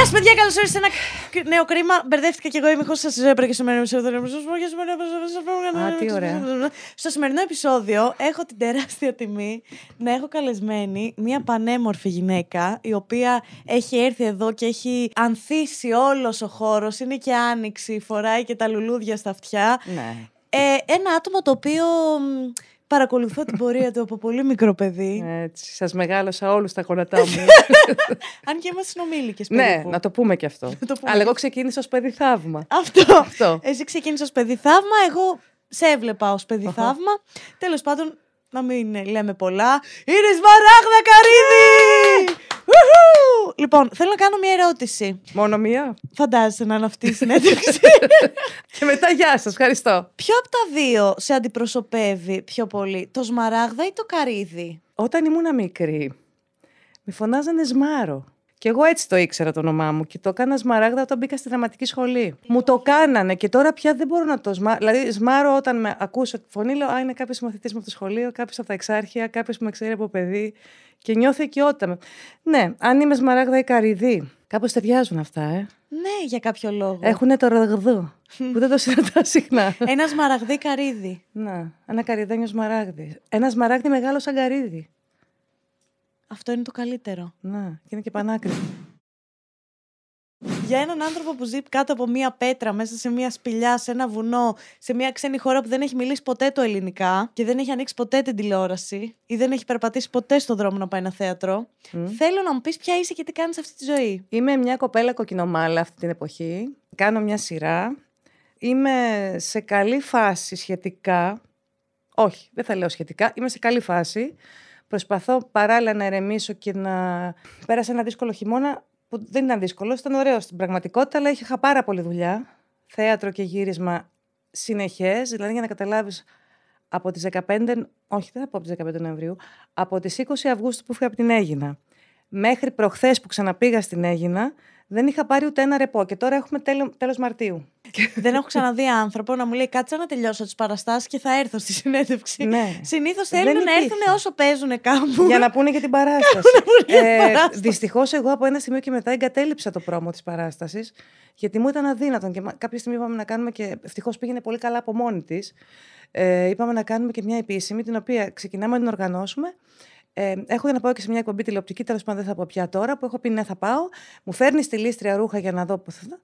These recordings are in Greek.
Γεια σας, παιδιά. Καλώς ήρθατε σε ένα νέο κρίμα. Μπερδεύτηκα και εγώ. Είμαι χωρίς σα. Έπρεπε και σήμερα. Α, τι ωραία. Στο σημερινό επεισόδιο έχω την τεράστια τιμή να έχω καλεσμένη μια πανέμορφη γυναίκα, η οποία έχει έρθει εδώ και έχει ανθίσει όλος ο χώρος. Είναι και άνοιξη, φοράει και τα λουλούδια στα αυτιά. Ναι. Ε, ένα άτομο το οποίο Παρακολουθώ την πορεία του από πολύ μικρό παιδί. Έτσι. Σας μεγάλωσα όλους τα κονατά μου. Αν και είμαστε ναι, περίπου. Ναι, να το πούμε και αυτό. Αλλά εγώ ξεκίνησα ως παιδί θαύμα. Αυτό. αυτό. Εσύ ξεκίνησες ως παιδί θαύμα. Εγώ σε έβλεπα ως παιδί θαύμα. Τέλος πάντων, να μην ε, λέμε πολλά. Είναι Σμαράγδα Καρύδη! Λοιπόν, θέλω να κάνω μια ερώτηση. Μόνο μία. Φαντάζεσαι να είναι αυτή η συνέντευξη. και μετά γεια σας, ευχαριστώ. Ποιο από τα δύο σε αντιπροσωπεύει πιο πολύ, το Σμαράγδα ή το Καρύδι. Όταν ήμουν μικρή, με φωνάζανε Σμάρο. Και εγώ έτσι το ήξερα το όνομά μου και το έκανα σμαράγδα όταν μπήκα στη δραματική σχολή. Μου το κάνανε και τώρα πια δεν μπορώ να το σμάρω. Δηλαδή, σμάρω όταν με ακούσω τη φωνή, λέω Α, είναι κάποιος μαθητή μου από το σχολείο, κάποιος από τα εξάρχεια, κάποιος που με ξέρει από παιδί. Και νιώθω όταν. Ναι, αν είμαι σμαράγδα ή καριδί. Κάπως ταιριάζουν αυτά, ε. Ναι, για κάποιο λόγο. Έχουν το ραγδό, που δεν το συναντά συχνά. Ένα σμαραγδί καρίδι. Να, ένα καριδένιο σμαράγδι. Ένα σμαράγδι μεγάλο σαν αυτό είναι το καλύτερο. Ναι, και είναι και πανάκριβο. Για έναν άνθρωπο που ζει κάτω από μία πέτρα, μέσα σε μία σπηλιά, σε ένα βουνό, σε μία ξένη χώρα που δεν έχει μιλήσει ποτέ το ελληνικά και δεν έχει ανοίξει ποτέ την τηλεόραση ή δεν έχει περπατήσει ποτέ στον δρόμο να πάει ένα θέατρο, θέλω να μου πεις ποια είσαι και τι κάνεις αυτή τη ζωή. Είμαι μια κοπέλα κοκκινομάλα αυτή την εποχή. Κάνω μια σειρά. Είμαι σε καλή φάση σχετικά. Όχι, δεν θα λέω σχετικά. Είμαι σε καλή φάση προσπαθώ παράλληλα να ερεμήσω και να. Πέρασα ένα δύσκολο χειμώνα που δεν ήταν δύσκολο, ήταν ωραίο στην πραγματικότητα, αλλά είχα πάρα πολλή δουλειά. Θέατρο και γύρισμα συνεχές, δηλαδή για να καταλάβεις από τις 15, όχι δεν θα πω από τις 15 Νοεμβρίου, από τις 20 Αυγούστου που φύγα από την Έγινα. Μέχρι προχθές που ξαναπήγα στην Έγινα, δεν είχα πάρει ούτε ένα ρεπό και τώρα έχουμε τέλο τέλος Μαρτίου. δεν έχω ξαναδεί άνθρωπο να μου λέει κάτσα να τελειώσω τις παραστάσεις και θα έρθω στη συνέντευξη. Ναι. Συνήθως θέλουν να έρθουν όσο παίζουν κάπου. Για να πούνε για την παράσταση. ε, Δυστυχώς, εγώ από ένα σημείο και μετά εγκατέλειψα το πρόμο της παράστασης, γιατί μου ήταν αδύνατον. Και κάποια στιγμή είπαμε να κάνουμε και ευτυχώς πήγαινε πολύ καλά από μόνη της. Ε, είπαμε να κάνουμε και μια επίσημη, την οποία ξεκινάμε να την οργανώσουμε. Ε, έχω να πάω και σε μια εκπομπή τηλεοπτική, τέλος πάντων δεν θα πω πια τώρα, που έχω πει ναι, θα πάω. Μου φέρνει στη λίστρια ρούχα για να δω που θα.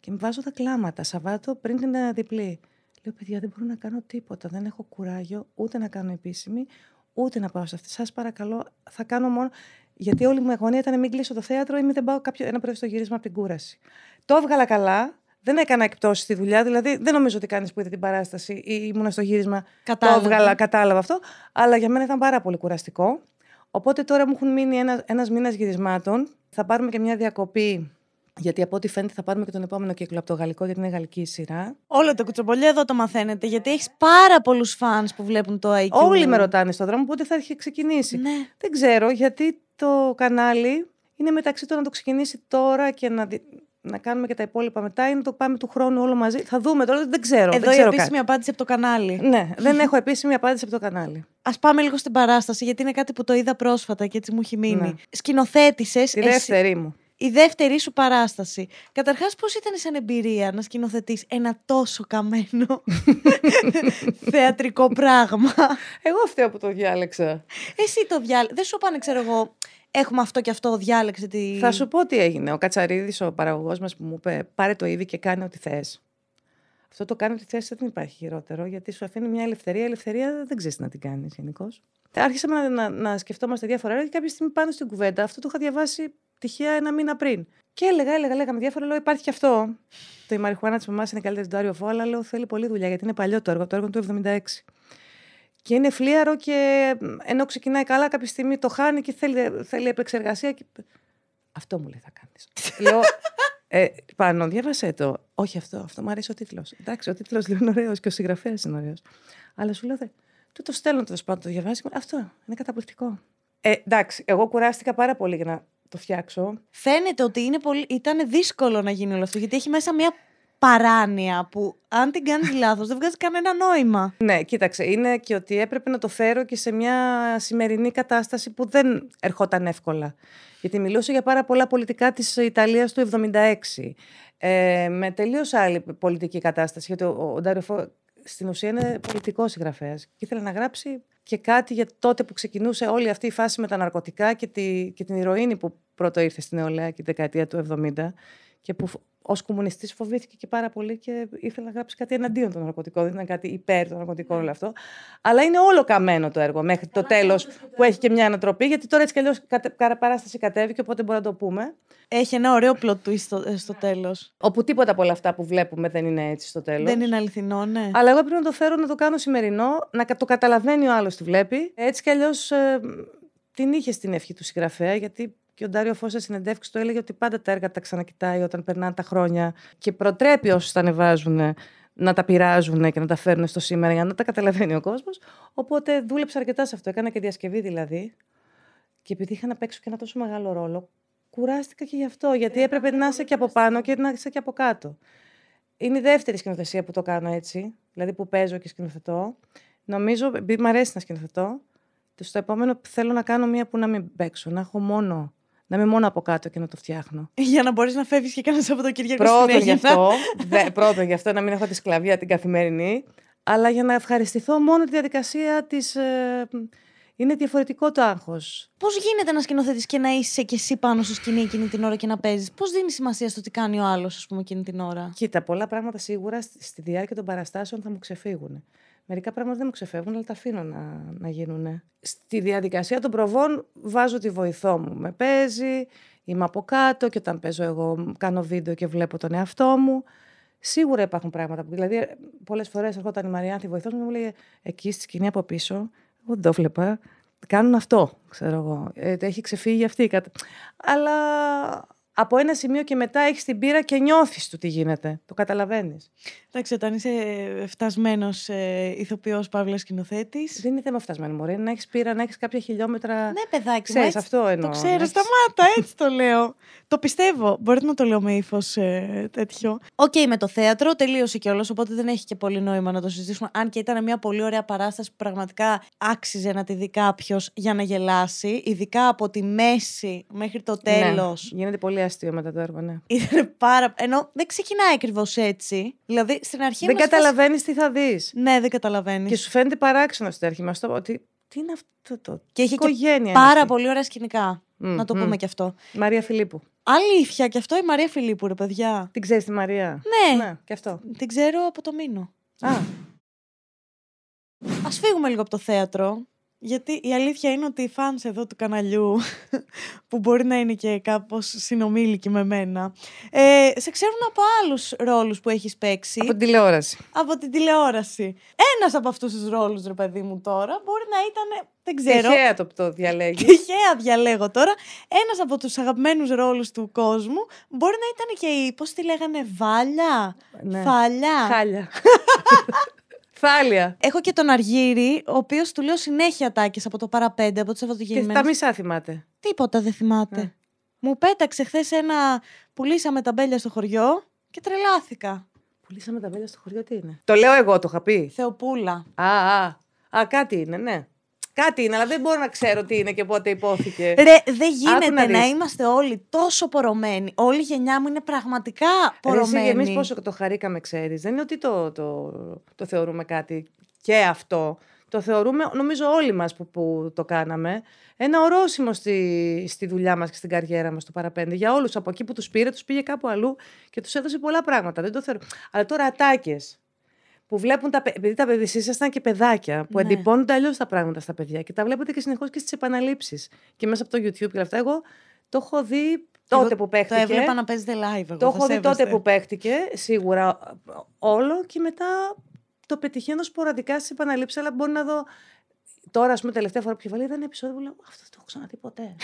Και μου βάζω τα κλάματα Σαββάτο πριν την ε, διπλή. Λέω, παιδιά, δεν μπορώ να κάνω τίποτα. Δεν έχω κουράγιο ούτε να κάνω επίσημη, ούτε να πάω σε αυτή. Σας παρακαλώ, θα κάνω μόνο. Γιατί όλη μου η αγωνία ήταν να μην κλείσω το θέατρο ή μην δεν πάω κάποιο, ένα πρωί στο γύρισμα από την κούραση. Το έβγαλα καλά, δεν έκανα εκπτώσεις στη δουλειά. Δηλαδή, δεν νομίζω ότι κανείς που είδε την παράσταση ή ήμουν στο γύρισμα. Κατάλαβα. Το έβγαλα, κατάλαβα αυτό. Αλλά για μένα ήταν πάρα πολύ κουραστικό. Οπότε τώρα μου έχουν μείνει ένα μήνας γυρισμάτων. Θα πάρουμε και μια διακοπή. Γιατί από ό,τι φαίνεται θα πάρουμε και τον επόμενο κύκλο από το γαλλικό, γιατί είναι γαλλική σειρά. Όλο το κουτσομπολί εδώ το μαθαίνετε, γιατί έχεις πάρα πολλούς φαν που βλέπουν το IQ. Όλοι με ρωτάνε στον δρόμο πότε θα έχει ξεκινήσει. Ναι. Δεν ξέρω, γιατί το κανάλι είναι μεταξύ το να το ξεκινήσει τώρα και να να κάνουμε και τα υπόλοιπα μετά είναι το πάμε του χρόνου όλο μαζί. Θα δούμε τώρα, δεν ξέρω. Εδώ δεν ξέρω η επίσημη κάτι. απάντηση από το κανάλι. Ναι, δεν έχω επίσημη απάντηση από το κανάλι. Ας πάμε λίγο στην παράσταση, γιατί είναι κάτι που το είδα πρόσφατα και έτσι μου έχει μείνει. Ναι. Σκηνοθέτησες. Τη δεύτερη μου. Η δεύτερη σου παράσταση. Καταρχάς, πώς ήταν σαν εμπειρία να σκηνοθετείς ένα τόσο καμένο θεατρικό πράγμα. Εγώ φταίω που το διάλεξα. Εσύ το διάλεξα. Δεν σου πάνε, ξέρω εγώ, Έχουμε αυτό και αυτό, διάλεξε τη. Θα σου πω τι έγινε. Ο Κατσαρίδης, ο παραγωγός μας που μου είπε: Πάρε το είδη και κάνε ό,τι θες. Αυτό το κάνει ό,τι θες δεν υπάρχει χειρότερο, γιατί σου αφήνει μια ελευθερία. ελευθερία δεν ξέρεις να την κάνεις γενικώς. Άρχισαμε να, να, να σκεφτόμαστε διάφορα λόγια και κάποια στιγμή πάνω στην κουβέντα. Αυτό το είχα διαβάσει τυχαία ένα μήνα πριν. Και έλεγα, έλεγα, λέγαμε διάφορα λόγια. Υπάρχει και αυτό. Το η μαριχουάνα της μαμάς είναι καλύτερη του Τάριο Φόλα, λέω θέλει πολύ δουλειά γιατί είναι παλιό το έργο, το έργο του 76 και είναι φλίαρο και ενώ ξεκινάει καλά κάποια στιγμή το χάνει και θέλει, θέλει επεξεργασία. Και... Αυτό μου λέει θα κάνεις. Λέω, ε, πάνω, διάβασέ το. Όχι αυτό, αυτό μου αρέσει ο τίτλος. Εντάξει, ο τίτλος λέει είναι ωραίος και ο συγγραφέας είναι ωραίος. Αλλά σου λέω, δε, του το στέλνω τέλος πάντων, το διαβάζει. Αυτό είναι καταπληκτικό. Ε, εντάξει, εγώ κουράστηκα πάρα πολύ για να το φτιάξω. Φαίνεται ότι είναι πολύ... ήταν δύσκολο να γίνει όλο αυτό, γιατί έχει μέσα μια παράνοια που αν την κάνει λάθος δεν βγάζει κανένα νόημα. Ναι, κοίταξε. Είναι και ότι έπρεπε να το φέρω και σε μια σημερινή κατάσταση που δεν ερχόταν εύκολα. Γιατί μιλούσε για πάρα πολλά πολιτικά της Ιταλίας του 1976. Ε, με τελείως άλλη πολιτική κατάσταση. Γιατί ο, ο Ντάριο στην ουσία είναι πολιτικός συγγραφέας. Και ήθελε να γράψει και κάτι για τότε που ξεκινούσε όλη αυτή η φάση με τα ναρκωτικά και, τη, και την ηρωίνη που πρώτο ήρθε στην νεολαία και τη δεκαετία του 70 και που ως κομμουνιστής φοβήθηκε και πάρα πολύ και ήθελα να γράψει κάτι εναντίον των ναρκωτικών. Δεν ήταν κάτι υπέρ των ναρκωτικών όλο ναι. αυτό. Αλλά είναι όλο καμένο το έργο μέχρι το τέλο που έχει και μια ανατροπή, γιατί τώρα έτσι κι αλλιώς παράσταση κατέβηκε, οπότε μπορούμε να το πούμε. Έχει ένα ωραίο plot στο, ε, στο ναι. τέλος. Όπου τίποτα από όλα αυτά που βλέπουμε δεν είναι έτσι στο τέλος. Δεν είναι αληθινό, ναι. Αλλά εγώ πρέπει να το φέρω να το κάνω σημερινό, να το καταλαβαίνει ο άλλος τη βλέπει. Έτσι κι αλλιώς ε, την είχε στην ευχή του συγγραφέα, γιατί και ο Ντάριο Φώστα συνεντεύξει το έλεγε ότι πάντα τα έργα τα ξανακοιτάει όταν περνάνε τα χρόνια και προτρέπει όσους τα ανεβάζουν να τα πειράζουν και να τα φέρουν στο σήμερα για να τα καταλαβαίνει ο κόσμος. Οπότε δούλεψα αρκετά σε αυτό. Έκανα και διασκευή δηλαδή. Και επειδή είχα να παίξω και ένα τόσο μεγάλο ρόλο, κουράστηκα και γι' αυτό. Γιατί ε, έπρεπε να είσαι και από πάνω και να είσαι και από κάτω. Είναι η δεύτερη σκηνοθεσία που το κάνω έτσι. Δηλαδή που παίζω και σκηνοθετώ. Νομίζω, επειδή μου αρέσει να σκηνοθετώ, στο επόμενο θέλω να κάνω μία που να μην παίξω. Να έχω μόνο να είμαι μόνο από κάτω και να το φτιάχνω. Για να μπορείς να φεύγεις και κάνα το στην Πρώτο γι' αυτό. δε, πρώτον γι' αυτό, να μην έχω τη σκλαβιά την καθημερινή. Αλλά για να ευχαριστηθώ μόνο τη διαδικασία της. Ε, είναι διαφορετικό το άγχος. Πώς γίνεται να σκηνοθετεί και να είσαι και εσύ πάνω στο σκηνή εκείνη την ώρα και να παίζεις, Πώς δίνει σημασία στο τι κάνει ο άλλος, ας πούμε, εκείνη την ώρα. Κοίτα, πολλά πράγματα σίγουρα στη διάρκεια των παραστάσεων θα μου ξεφύγουν. Μερικά πράγματα δεν μου ξεφεύγουν, αλλά τα αφήνω να, να γίνουν. Στη διαδικασία των προβών βάζω τη βοηθό μου. Με παίζει, είμαι από κάτω και όταν παίζω εγώ κάνω βίντεο και βλέπω τον εαυτό μου. Σίγουρα υπάρχουν πράγματα. Που, δηλαδή, πολλές φορές έρχονταν η Μαριάνθη βοηθός μου και μου λέει Εκεί στη σκηνή από πίσω, εγώ δεν το βλέπα. Κάνουν αυτό, ξέρω εγώ. Ε, έχει ξεφύγει αυτή η κατα... Αλλά από ένα σημείο και μετά έχεις την πείρα και νιώθεις του τι γίνεται. Το καταλαβαίνεις. Εντάξει, όταν είσαι φτασμένος ε, ηθοποιός παύλας σκηνοθέτης. Δεν είναι θέμα φτασμένο, Μωρέ. Να έχεις πείρα, να έχεις κάποια χιλιόμετρα. Ναι, παιδάκι, ξέρεις, έτσι, αυτό εννοώ. Το ξέρω, έχεις... σταμάτα, έτσι το λέω. το πιστεύω. Μπορείτε να το λέω με ύφος ε, τέτοιο. Οκ, okay, με το θέατρο τελείωσε κιόλας, οπότε δεν έχει και πολύ νόημα να το συζητήσουμε. Αν και ήταν μια πολύ ωραία παράσταση που πραγματικά άξιζε να τη δει κάποιος για να γελάσει, ειδικά από τη μέση μέχρι το τέλο. Ναι, γίνεται πολύ αστείο μετά το έργο, ναι. Ήταν πάρα. ενώ δεν ξεκινάει ακριβώς έτσι. Δηλαδή δεν καταλαβαίνεις τι θα δεις. Ναι, δεν καταλαβαίνεις. Και σου φαίνεται παράξενο στην αρχή μας το ότι. Τι είναι αυτό το. Και έχει οικογένεια. Και πάρα πολύ ωραία σκηνικά. να το πούμε και αυτό. Μαρία Φιλίππου. Αλήθεια, και αυτό η Μαρία Φιλίππου, ρε παιδιά. Την ξέρεις τη Μαρία. Ναι. ναι και αυτό. Την ξέρω από το μήνο. Α. Ας φύγουμε λίγο από το θέατρο. Γιατί η αλήθεια είναι ότι οι fans εδώ του καναλιού, που μπορεί να είναι και κάπως συνομήλικοι με μένα, ε, σε ξέρουν από άλλους ρόλους που έχεις παίξει. Από την τηλεόραση. Από την τηλεόραση. Ένας από αυτούς τους ρόλους, ρε παιδί μου, τώρα, μπορεί να ήταν, δεν ξέρω... Τυχαία το πτώ διαλέγει. Τυχαία διαλέγω τώρα. Ένας από τους αγαπημένους ρόλους του κόσμου μπορεί να ήταν και η, πώς τη λέγανε, Βάλια, ναι. Φαλιά. Χάλια. Θάλια. Έχω και τον Αργύρι, ο οποίος του λέω συνέχεια τάκε από το παραπέντε, από τι Σαββατογεννημένε. τα μισά θυμάται. Τίποτα δεν θυμάται. Ναι. Μου πέταξε χθες ένα. Πουλήσαμε τα μπέλια στο χωριό και τρελάθηκα. Πουλήσαμε τα μπέλια στο χωριό, τι είναι. Το λέω εγώ, το είχα πει. Θεοπούλα. Α, α, α κάτι είναι, ναι. Κάτι είναι, αλλά δεν μπορώ να ξέρω τι είναι και πότε υπόθηκε. Ρε, δεν γίνεται να, να, είμαστε όλοι τόσο πορωμένοι. Όλη η γενιά μου είναι πραγματικά πορωμένη. Ρε, εμείς πόσο το χαρήκαμε, ξέρεις. Δεν είναι ότι το, το, το θεωρούμε κάτι και αυτό. Το θεωρούμε, νομίζω όλοι μας που, το κάναμε, ένα ορόσημο στη, στη δουλειά μας και στην καριέρα μας το παραπέντε. Για όλους. από εκεί που τους πήρε, τους πήγε κάπου αλλού και τους έδωσε πολλά πράγματα. Δεν το θεωρώ. Αλλά τώρα ατάκες που βλέπουν τα παιδιά. Επειδή τα παιδιά ήσασταν και παιδάκια, που ναι. εντυπώνονται αλλιώς τα πράγματα στα παιδιά και τα βλέπετε και συνεχώς και στις επαναλήψεις. Και μέσα από το YouTube και αυτά. Εγώ το έχω δει τότε που παίχτηκε. Το έβλεπα να παίζετε live. Εγώ, το έχω δει τότε που παίχτηκε, σίγουρα όλο και μετά το πετυχαίνω σποραδικά στις επαναλήψεις, αλλά μπορεί να δω. Τώρα, ας πούμε, τελευταία φορά που είχε βάλει ήταν ένα επεισόδιο που λέω Αυτό το έχω ξαναδεί ποτέ.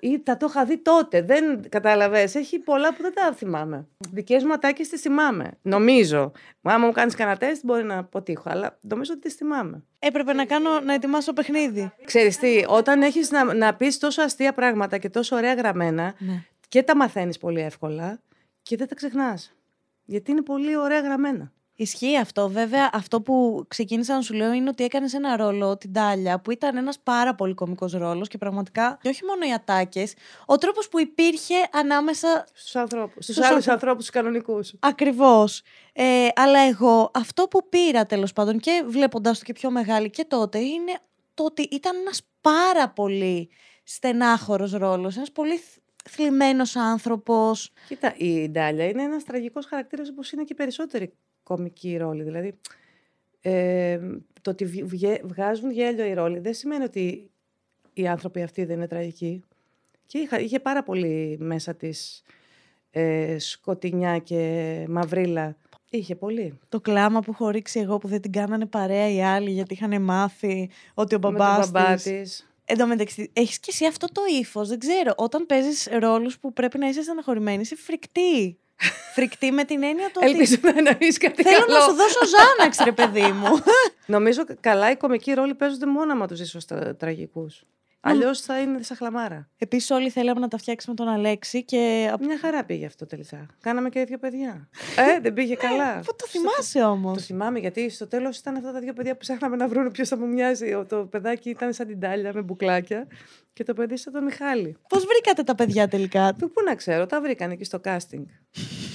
ή τα το είχα δει τότε. Δεν κατάλαβες. Έχει πολλά που δεν τα θυμάμαι. Δικές μου ατάκες τις θυμάμαι. Νομίζω. Αν μου κάνεις κανένα τεστ, μπορεί να αποτύχω. Αλλά νομίζω ότι τις θυμάμαι. Έπρεπε να κάνω να ετοιμάσω παιχνίδι. Ξέρεις τι, όταν έχεις να, να πεις τόσο αστεία πράγματα και τόσο ωραία γραμμένα. Ναι. Και τα μαθαίνεις πολύ εύκολα και δεν τα ξεχνάς. Γιατί είναι πολύ ωραία γραμμένα. Ισχύει αυτό. Βέβαια, αυτό που ξεκίνησα να σου λέω είναι ότι έκανες ένα ρόλο, την Τάλια, που ήταν ένας πάρα πολύ κωμικό ρόλος και πραγματικά. Και όχι μόνο οι ατάκες, ο τρόπος που υπήρχε ανάμεσα. Στους ανθρώπους. Στους άλλου ανθρώπου, του κανονικούς. Ακριβώς. Ε, αλλά εγώ αυτό που πήρα τέλος πάντων και βλέποντάς το και πιο μεγάλη και τότε είναι το ότι ήταν ένας πάρα πολύ στενάχωρος ρόλος, ένας πολύ θλιμμένος άνθρωπος. Κοίτα, η Ντάλια είναι ένας τραγικός χαρακτήρας όπως είναι και περισσότεροι κομική ρόλη. Δηλαδή, ε, το ότι βγάζουν γέλιο οι ρόλοι δεν σημαίνει ότι οι άνθρωποι αυτοί δεν είναι τραγικοί. Και είχε, είχε πάρα πολύ μέσα της ε, σκοτεινιά και μαυρίλα. Είχε πολύ. Το κλάμα που έχω εγώ που δεν την κάνανε παρέα οι άλλοι γιατί είχαν μάθει ότι ο μπαμπάς μπαμπά της... Εν τω μεταξύ, έχεις και εσύ αυτό το ύφος. Δεν ξέρω. Όταν παίζεις ρόλους που πρέπει να είσαι αναχωρημένη, είσαι φρικτή. Φρικτή με την έννοια του. Ελπίζω να εννοείς κάτι Θέλω να σου δώσω Ζάναξ, ρε παιδί μου. Νομίζω καλά οι κωμικοί ρόλοι παίζονται μόνο άμα τους ίσως τραγικού. Αλλιώς θα είναι σαν χλαμάρα. Επίσης, όλοι θέλαμε να τα φτιάξουμε τον Αλέξη και. Μια χαρά πήγε αυτό τελικά. Κάναμε και δύο παιδιά. ε, ε δεν πήγε ε, καλά. Πού το θυμάσαι όμως. Το θυμάμαι γιατί στο τέλος ήταν αυτά τα δύο παιδιά που ψάχναμε να βρουν ποιος θα μου μοιάζει. Το παιδάκι ήταν σαν την τάλια με μπουκλάκια και το παιδί σαν τον Μιχάλη. Πώς βρήκατε τα παιδιά τελικά. Του πού να ξέρω, τα βρήκαν εκεί στο casting.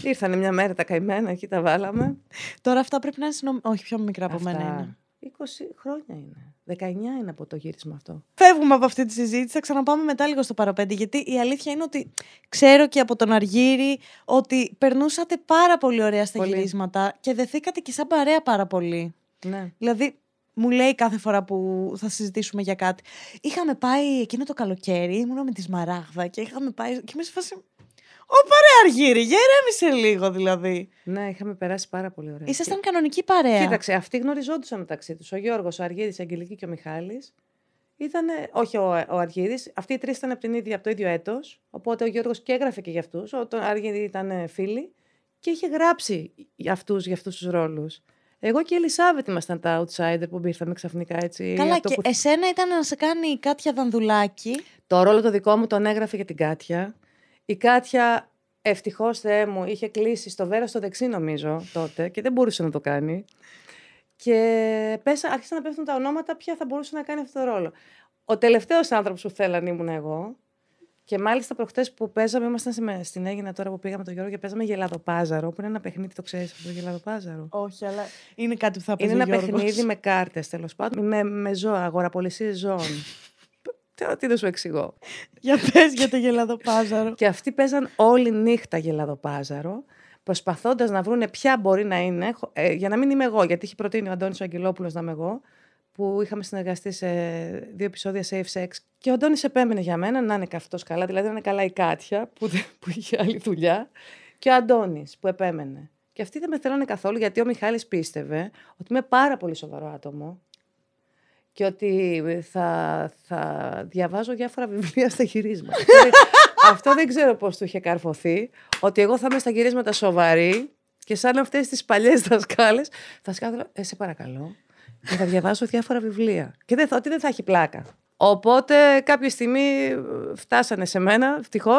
Ήρθανε μια μέρα τα καημένα, εκεί τα βάλαμε. Τώρα αυτά πρέπει να είναι Όχι, πιο μικρά από μένα 20 χρόνια είναι. 19 είναι από το γύρισμα αυτό. Φεύγουμε από αυτή τη συζήτηση, θα ξαναπάμε μετά λίγο στο παραπέντε. Γιατί η αλήθεια είναι ότι ξέρω και από τον Αργύρι ότι περνούσατε πάρα πολύ ωραία στα γυρίσματα και δεθήκατε και σαν παρέα πάρα πολύ. Ναι. Δηλαδή, μου λέει κάθε φορά που θα συζητήσουμε για κάτι. Είχαμε πάει εκείνο το καλοκαίρι, ήμουν με τη Σμαράγδα και είχαμε πάει. Και είμαι φάση. Ω παρέα Αργύρι, για ηρέμησε λίγο δηλαδή. Ναι, είχαμε περάσει πάρα πολύ ωραία. Ήσασταν και... κανονική παρέα. Κοίταξε, αυτοί γνωριζόντουσαν μεταξύ τους. Ο Γιώργος, ο Αργύρι, η Αγγελική και ο Μιχάλης. Ήταν, όχι ο, ο Αργύρι, αυτοί οι τρεις ήταν από, την ίδια, από το ίδιο έτος. Οπότε ο Γιώργος και έγραφε και για αυτούς. Ο Αργύρι ήταν φίλοι και είχε γράψει για αυτούς για αυτούς τους ρόλους. Εγώ και η Ελισάβετ ήμασταν τα outsider που ήρθαμε ξαφνικά έτσι. Καλά, και που... εσένα ήταν να σε κάνει Κάτια Δανδουλάκη. Το ρόλο το δικό μου τον έγραφε για την Κάτια. Η Κάτια Ευτυχώς, Θεέ μου, είχε κλείσει στο βέρα στο δεξί, νομίζω, τότε και δεν μπορούσε να το κάνει. Και πέσα, άρχισαν να πέφτουν τα ονόματα ποια θα μπορούσε να κάνει αυτό το ρόλο. Ο τελευταίος άνθρωπος που θέλαν ήμουν εγώ. Και μάλιστα προχτές που παίζαμε, ήμασταν στην Έγινα τώρα που πήγαμε το Γιώργο και παίζαμε Γελαδοπάζαρο, που είναι ένα παιχνίδι, το ξέρεις αυτό το Γελαδοπάζαρο. Όχι, αλλά είναι κάτι που θα πει. Είναι ο ένα Γιώργος. παιχνίδι με κάρτες τέλος πάντων, με, με ζώα, αγοραπολισίες ζώων. Τώρα τι δεν σου εξηγώ. Για πες για το γελαδοπάζαρο. και αυτοί παίζαν όλη νύχτα γελαδοπάζαρο, προσπαθώντας να βρούνε ποια μπορεί να είναι, ε, για να μην είμαι εγώ, γιατί είχε προτείνει ο Αντώνης ο να είμαι εγώ, που είχαμε συνεργαστεί σε δύο επεισόδια Safe Sex. Και ο Αντώνης επέμενε για μένα να είναι καυτός καλά, δηλαδή να είναι καλά η Κάτια, που, που είχε άλλη δουλειά, και ο Αντώνης που επέμενε. Και αυτοί δεν με θέλανε καθόλου γιατί ο Μιχάλης πίστευε ότι είμαι πάρα πολύ σοβαρό άτομο και ότι ε, θα, θα διαβάζω διάφορα βιβλία στα γυρίσματα. Δηλαδή, αυτό δεν ξέρω πώς του είχε καρφωθεί, ότι εγώ θα είμαι στα γυρίσματα σοβαρή και σαν αυτές τις παλιές δασκάλες θα σκάθω, ε, σε παρακαλώ, και θα διαβάζω διάφορα βιβλία. Και δεν θα, ότι δεν θα έχει πλάκα. Οπότε κάποια στιγμή ε, φτάσανε σε μένα, ευτυχώς,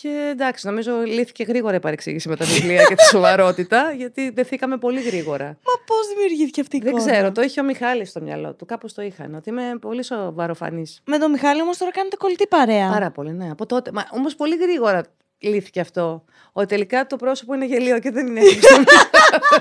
και εντάξει, νομίζω λύθηκε γρήγορα η παρεξήγηση με τα βιβλία και τη σοβαρότητα, γιατί δεθήκαμε πολύ γρήγορα. Μα πώς δημιουργήθηκε αυτή η εικόνα. Δεν ξέρω, το είχε ο Μιχάλης στο μυαλό του. Κάπως το είχαν, ότι είμαι πολύ σοβαροφανής. Με τον Μιχάλη όμως τώρα κάνετε κολλητή παρέα. Πάρα πολύ, ναι. Από τότε. Όμως πολύ γρήγορα λύθηκε αυτό. Ότι τελικά το πρόσωπο είναι γελίο και δεν είναι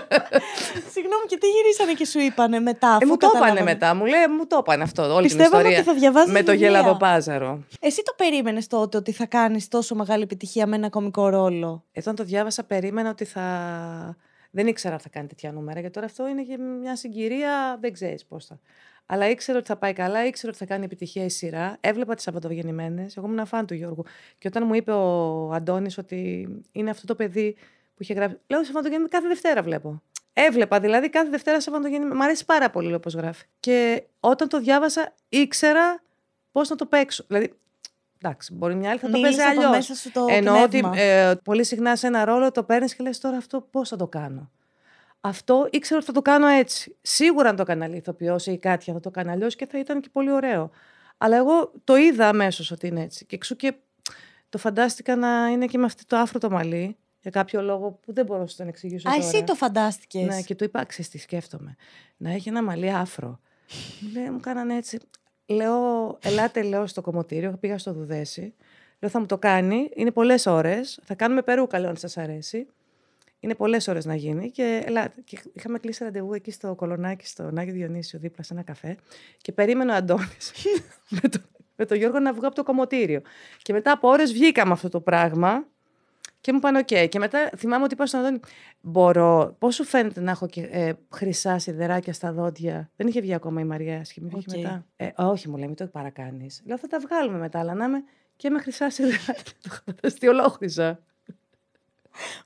Συγγνώμη, και τι γυρίσανε και σου είπανε μετά. Ε, μου το είπανε μετά. Μου λέει, ε, μου το είπανε αυτό. Όλη Πιστεύω την ιστορία. Ότι θα διαβάζεις με το γελαδοπάζαρο. Εσύ το περίμενες τότε ότι θα κάνεις τόσο μεγάλη επιτυχία με ένα κομικό ρόλο. Εδώ όταν το διάβασα, περίμενα ότι θα. Δεν ήξερα αν θα κάνει τέτοια νούμερα. Γιατί τώρα αυτό είναι μια συγκυρία, δεν ξέρεις πώς θα. Αλλά ήξερα ότι θα πάει καλά, ήξερα ότι θα κάνει επιτυχία η σειρά. Έβλεπα τις Σαββατογεννημένε. Εγώ ήμουν φαν του Γιώργου. Και όταν μου είπε ο Αντώνης ότι είναι αυτό το παιδί που είχε γράψει. Λέω Σαββατογεννημένε, κάθε Δευτέρα βλέπω. Έβλεπα δηλαδή κάθε Δευτέρα Σαββατογεννημένε. Μ' αρέσει πάρα πολύ όπως γράφει. Και όταν το διάβασα, ήξερα πώς να το παίξω. Δηλαδή, εντάξει, μπορεί μια άλλη θα το παίζει αλλιώ. Εννοώ ότι ε, πολύ συχνά σε ένα ρόλο το παίρνεις και λες τώρα αυτό πώς θα το κάνω αυτό ήξερα ότι θα το κάνω έτσι. Σίγουρα αν το έκανα ηθοποιός ή κάτι, θα το έκανα αλλιώς και θα ήταν και πολύ ωραίο. Αλλά εγώ το είδα αμέσως ότι είναι έτσι. Και εξού και το φαντάστηκα να είναι και με αυτό το άφρο το μαλλί. Για κάποιο λόγο που δεν μπορώ να σου τον εξηγήσω. Α, εσύ το φαντάστηκες. Ναι, και το είπα, ξέρεις τι σκέφτομαι. Να έχει ένα μαλλί άφρο. Μου λέει, μου κάνανε έτσι. Λέω, ελάτε, λέω στο κομμωτήριο, πήγα στο Δουδέση. Λέω, θα μου το κάνει. Είναι πολλές ώρες. Θα κάνουμε περούκα, λέω, αν σας αρέσει. Είναι πολλές ώρες να γίνει. Και, ελά, και είχαμε κλείσει ραντεβού εκεί στο Κολονάκι, στο Νάγιο Διονύσιο, δίπλα σε ένα καφέ. Και περίμενε ο Αντώνης με, το, με τον Γιώργο να βγω από το κομμωτήριο. Και μετά από ώρες βγήκαμε αυτό το πράγμα. Και μου είπαν, OK. Και μετά θυμάμαι ότι είπα στον Αντώνη, Μπορώ, πώς σου φαίνεται να έχω και, ε, χρυσά σιδεράκια στα δόντια. Δεν είχε βγει ακόμα η Μαρία Σχημή. Okay. Μετά. Ε, όχι, μου λέει, μην το παρακάνεις. Λέω, θα τα βγάλουμε μετά, αλλά να είμαι και με χρυσά σιδεράκια. Το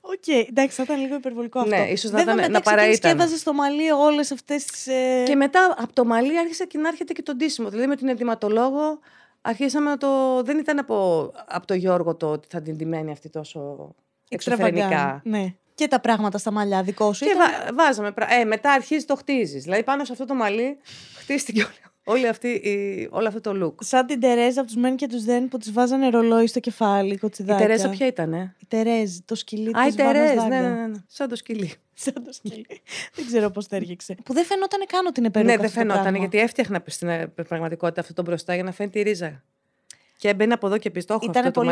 Οκ, okay, εντάξει, θα ήταν λίγο υπερβολικό ναι, αυτό. Ναι, ίσως να, ήταν, να Και Σκέβαζε στο μαλλί όλες αυτές τις. Ε, και μετά από το μαλλί άρχισε και να έρχεται και το ντύσιμο. Δηλαδή με την ενδυματολόγο αρχίσαμε να το. Δεν ήταν από, από το Γιώργο το ότι θα την ντυμένει αυτή τόσο εξωφρενικά. Ναι. Και τα πράγματα στα μαλλιά δικό σου. Και βάζαμε. Ε, μετά αρχίζει το χτίζεις. Δηλαδή πάνω σε αυτό το μαλλί χτίστηκε όλο. Όλη αυτή, η, όλο αυτό το look. Σαν την Τερέζα από τους Μεν και τους Δεν που τη βάζανε ρολόι στο κεφάλι, κοτσιδάκια. Η Τερέζα ποια ήταν, Η Τερέζ, το σκυλί Α, της η Τερέζα, ναι, ναι, ναι, Σαν το σκυλί. Σαν το σκυλί. δεν ξέρω πώς τέργηξε. Που δεν φαινόταν καν ότι είναι περίπου. Ναι, δεν φαινόταν, γιατί έφτιαχνα στην πραγματικότητα αυτό το μπροστά για να φαίνεται η ρίζα. Και έμπαινε από εδώ και πίσω. Το Το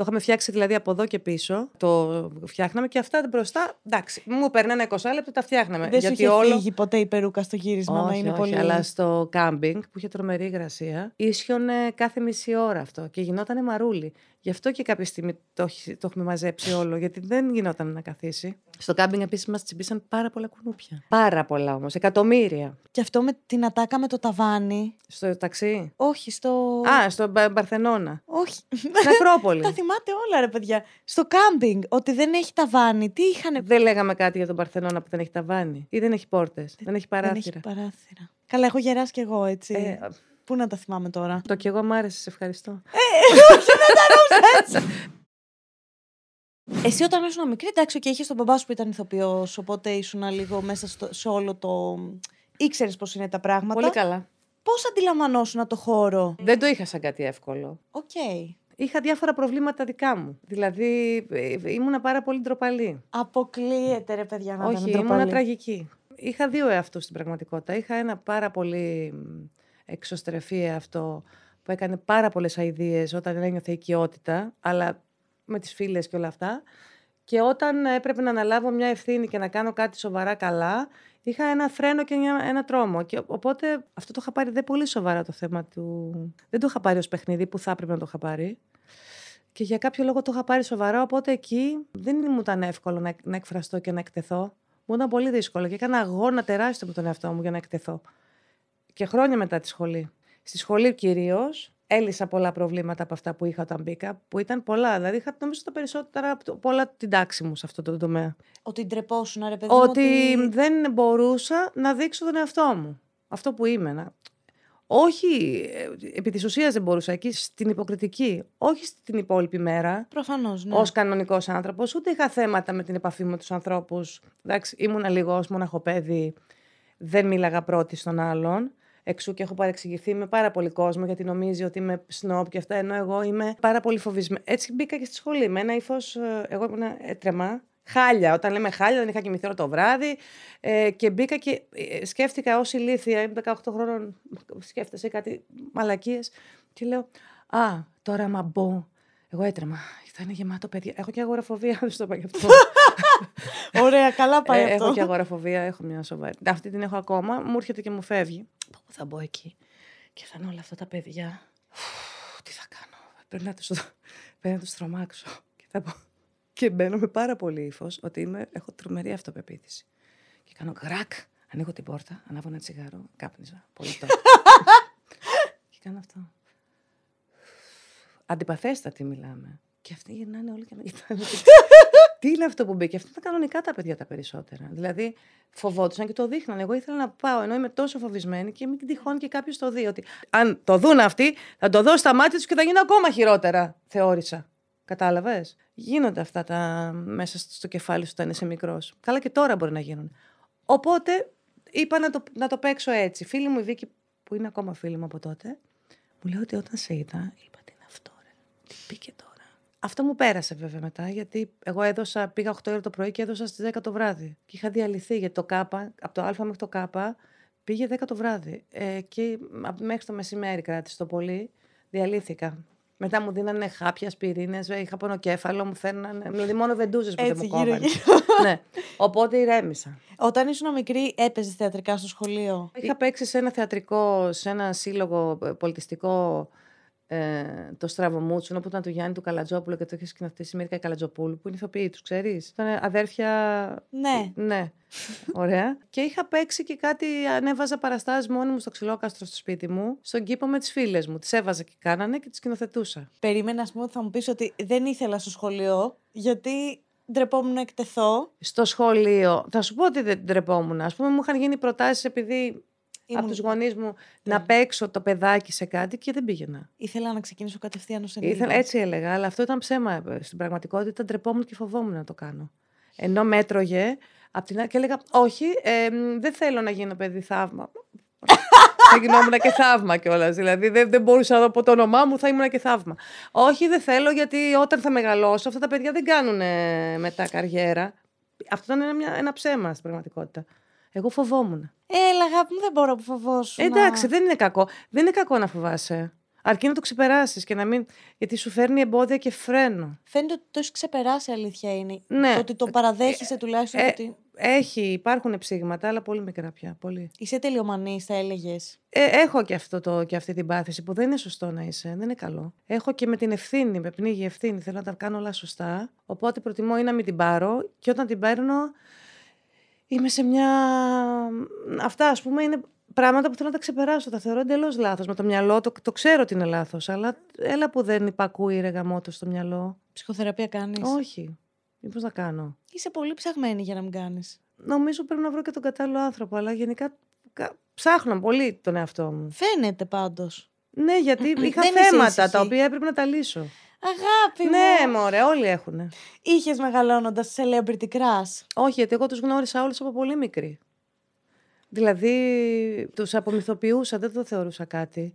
είχαμε φτιάξει δηλαδή από εδώ και πίσω. Το φτιάχναμε και αυτά μπροστά. Εντάξει, μου περνάνε 20 λεπτά, τα φτιάχναμε. Δεν γιατί σου όλο... φύγει ποτέ η περούκα στο γύρισμα όχι, είναι όχι, πολύ. Αλλά στο κάμπινγκ που είχε τρομερή υγρασία, ίσιονε κάθε μισή ώρα αυτό και γινότανε μαρούλι. Γι' αυτό και κάποια στιγμή το, το έχουμε μαζέψει όλο, γιατί δεν γινόταν να καθίσει. Στο κάμπινγκ επίσης μας τσιμπήσαν πάρα πολλά κουνούπια. Πάρα πολλά όμως, εκατομμύρια. Και αυτό με την ατάκα με το ταβάνι. Στο ταξί. Όχι, στο. Α, στο Μπα- Μπαρθενώνα. Όχι. Στην Ακρόπολη. Τα θυμάται όλα, ρε παιδιά. Στο κάμπινγκ, ότι δεν έχει ταβάνι. Τι είχαν. Δεν λέγαμε κάτι για τον Παρθενώνα που δεν έχει ταβάνι. Ή δεν έχει πόρτες. Δεν, δεν, έχει παράθυρα. Δεν έχει παράθυρα. Καλά, έχω γεράσει κι εγώ έτσι. Ε, Πού να τα θυμάμαι τώρα. Το κι εγώ μ' άρεσε, σε ευχαριστώ. Ε, όχι να τα έτσι. Εσύ όταν ήσουν μικρή, εντάξει, και είχες τον μπαμπά σου που ήταν ηθοποιός, οπότε ήσουν λίγο μέσα σε όλο το. ήξερες πώς είναι τα πράγματα. Πολύ καλά. Πώς αντιλαμβανόσουν το χώρο, Δεν το είχα σαν κάτι εύκολο. Οκ. Είχα διάφορα προβλήματα δικά μου. Δηλαδή, ε, ε, ήμουνα πάρα πολύ ντροπαλή. Αποκλείεται, ρε παιδιά, να Όχι, ήμουνα τραγική. Είχα δύο εαυτούς στην πραγματικότητα. Είχα ένα πάρα πολύ εξωστρεφή αυτό που έκανε πάρα πολλές αηδίες όταν ένιωθε οικειότητα, αλλά με τις φίλες και όλα αυτά. Και όταν έπρεπε να αναλάβω μια ευθύνη και να κάνω κάτι σοβαρά καλά, είχα ένα φρένο και ένα τρόμο. Και οπότε αυτό το είχα πάρει δεν πολύ σοβαρά το θέμα του. Δεν το είχα πάρει ως παιχνίδι που θα έπρεπε να το είχα πάρει. Και για κάποιο λόγο το είχα πάρει σοβαρά, οπότε εκεί δεν μου ήταν εύκολο να, να εκφραστώ και να εκτεθώ. Μου ήταν πολύ δύσκολο και έκανα αγώνα τεράστιο με τον εαυτό μου για να εκτεθώ και χρόνια μετά τη σχολή. Στη σχολή κυρίως έλυσα πολλά προβλήματα από αυτά που είχα όταν μπήκα, που ήταν πολλά. Δηλαδή, είχα νομίζω τα περισσότερα από όλα την τάξη μου σε αυτό το τομέα. Ότι ντρεπόσουν, ρε παιδί μου. Ότι, δεν μπορούσα να δείξω τον εαυτό μου. Αυτό που είμαι. Όχι, ε, επί της ουσίας δεν μπορούσα εκεί, στην υποκριτική. Όχι στην υπόλοιπη μέρα. Προφανώς. Ναι. Ως κανονικός άνθρωπος, ούτε είχα θέματα με την επαφή με τους ανθρώπους. Εντάξει, ήμουνα λίγος ω μοναχοπέδι. Δεν μίλαγα πρώτη στον άλλον. Εξού και έχω παρεξηγηθεί με πάρα πολύ κόσμο γιατί νομίζει ότι είμαι σνόπ και αυτά, ενώ εγώ είμαι πάρα πολύ φοβισμένη. Έτσι μπήκα και στη σχολή με ένα ύφος. Ε, εγώ ήμουν ε, τρεμά. Χάλια. Όταν λέμε χάλια, δεν είχα κοιμηθεί όλο το βράδυ. Ε, και μπήκα και ε, σκέφτηκα ως ηλίθια. Είμαι 18 χρόνων. Σκέφτεσαι κάτι μαλακίες. Και λέω, Α, τώρα μα μπω. Εγώ έτρεμα. Θα είναι γεμάτο παιδιά. Έχω και αγοραφοβία. Δεν στο είπα αυτό. Ωραία, καλά πάει αυτό. Έχω και αγοραφοβία. Έχω μια σοβαρή. Αυτή την έχω ακόμα. Μου έρχεται και μου φεύγει πω θα μπω εκεί. Και θα είναι όλα αυτά τα παιδιά. τι θα κάνω. Πρέπει να τους, πρέπει να τρομάξω. Και, πω. και μπαίνω με πάρα πολύ ύφος ότι είμαι, έχω τρομερή αυτοπεποίθηση. Και κάνω γρακ Ανοίγω την πόρτα, ανάβω ένα τσιγάρο, κάπνιζα. Πολύ τότε. και κάνω αυτό. Αντιπαθέστατη μιλάμε. Και αυτοί γυρνάνε όλοι και Τι είναι αυτό που μπήκε. Αυτά ήταν κανονικά τα παιδιά τα περισσότερα. Δηλαδή φοβόντουσαν και το δείχναν. Εγώ ήθελα να πάω, ενώ είμαι τόσο φοβισμένη και μην τυχόν και κάποιος το δει. Ότι αν το δουν αυτοί, θα το δω στα μάτια τους και θα γίνω ακόμα χειρότερα, θεώρησα. Κατάλαβες. Γίνονται αυτά τα μέσα στο κεφάλι σου όταν είσαι μικρός. Καλά και τώρα μπορεί να γίνουν. Οπότε είπα να το, να το παίξω έτσι. Φίλη μου η Βίκη, που είναι ακόμα φίλη μου από τότε, μου λέει ότι όταν σε είδα, είπα τι είναι αυτό, ρε. Τι τώρα. Αυτό μου πέρασε βέβαια μετά, γιατί εγώ έδωσα, πήγα 8 ώρα το πρωί και έδωσα στις 10 το βράδυ. Και είχα διαλυθεί γιατί το ΚΑΠΑ, από το Α μέχρι το Κ πήγε 10 το βράδυ. Ε, και μέχρι το μεσημέρι κράτησε το πολύ, διαλύθηκα. Μετά μου δίνανε χάπια, πυρήνε, ε, είχα πονοκέφαλο, μου φέρνανε. Δηλαδή μόνο βεντούζες που δεν μου κόβανε. ναι. Οπότε ηρέμησα. Όταν ήσουν μικρή, έπαιζες θεατρικά στο σχολείο. Είχα παίξει σε ένα θεατρικό, σε ένα σύλλογο ε, πολιτιστικό ε, το Στραβομούτσουνο όπου ήταν του Γιάννη του Καλατζόπουλου και το είχες σκηνοθετήσει η Μίρκα Καλατζοπούλου, που είναι ηθοποιοί, τους ξέρεις. Ήταν αδέρφια. Ναι. Ναι. Ωραία. και είχα παίξει και κάτι, ανέβαζα παραστάσεις μόνη μου στο ξυλόκαστρο στο σπίτι μου, στον κήπο με τις φίλες μου. Τις έβαζα και κάνανε και τις σκηνοθετούσα. Περίμενα, ας πούμε, ότι θα μου πεις ότι δεν ήθελα στο σχολείο, γιατί ντρεπόμουν να εκτεθώ. Στο σχολείο. Θα σου πω ότι δεν ντρεπόμουν. Ας πούμε, μου είχαν γίνει προτάσεις επειδή από τους γονείς μου να ναι. παίξω το παιδάκι σε κάτι και δεν πήγαινα. Ήθελα να ξεκινήσω κατευθείαν ως ενήλικας. Έτσι έλεγα, αλλά αυτό ήταν ψέμα. Ε, στην πραγματικότητα ντρεπόμουν και φοβόμουν να το κάνω. Ενώ μέτρωγε την... και έλεγα: Όχι, δεν θέλω να γίνω παιδί θαύμα. θα γινόμουν και θαύμα κιόλας. Δηλαδή δεν, δεν μπορούσα να δω από το όνομά μου, θα ήμουν και θαύμα. Όχι, δεν θέλω, γιατί όταν θα μεγαλώσω, αυτά τα παιδιά δεν κάνουν μετά καριέρα. Αυτό ήταν ένα, ένα ψέμα στην πραγματικότητα. Εγώ φοβόμουν. Έλα, αγάπη μου, δεν μπορώ να φοβόσου. Εντάξει, δεν είναι κακό. Δεν είναι κακό να φοβάσαι. Αρκεί να το ξεπεράσεις και να μην. Γιατί σου φέρνει εμπόδια και φρένο. Φαίνεται ότι το έχεις ξεπεράσει, αλήθεια είναι. Ναι. ότι το παραδέχεσαι ε, τουλάχιστον. Ε, ότι... Έχει, υπάρχουν ψήγματα, αλλά πολύ μικρά πια. Πολύ. Είσαι τελειομανής, θα έλεγες. Ε, έχω και, αυτό το, και αυτή την πάθηση που δεν είναι σωστό να είσαι, δεν είναι καλό. Έχω και με την ευθύνη, με πνίγει ευθύνη. Θέλω να τα κάνω όλα σωστά. Οπότε προτιμώ ή να μην την πάρω και όταν την παίρνω είμαι σε μια... Αυτά ας πούμε είναι πράγματα που θέλω να τα ξεπεράσω. Τα θεωρώ εντελώς λάθος. Με το μυαλό το, το ξέρω ότι είναι λάθος. Αλλά έλα που δεν υπακούει ρε γαμότο στο μυαλό. Ψυχοθεραπεία κάνεις. Όχι. Μήπως να κάνω. Είσαι πολύ ψαγμένη για να μην κάνεις. Νομίζω πρέπει να βρω και τον κατάλληλο άνθρωπο. Αλλά γενικά ψάχνω πολύ τον εαυτό μου. Φαίνεται πάντως. Ναι, γιατί είχα θέματα τα οποία έπρεπε να τα λύσω. Αγάπη ναι, μου. Ναι, μωρέ, όλοι έχουν. Είχες μεγαλώνοντας celebrity crush. Όχι, γιατί εγώ τους γνώρισα όλους από πολύ μικρή. Δηλαδή, τους απομυθοποιούσα, δεν το θεωρούσα κάτι.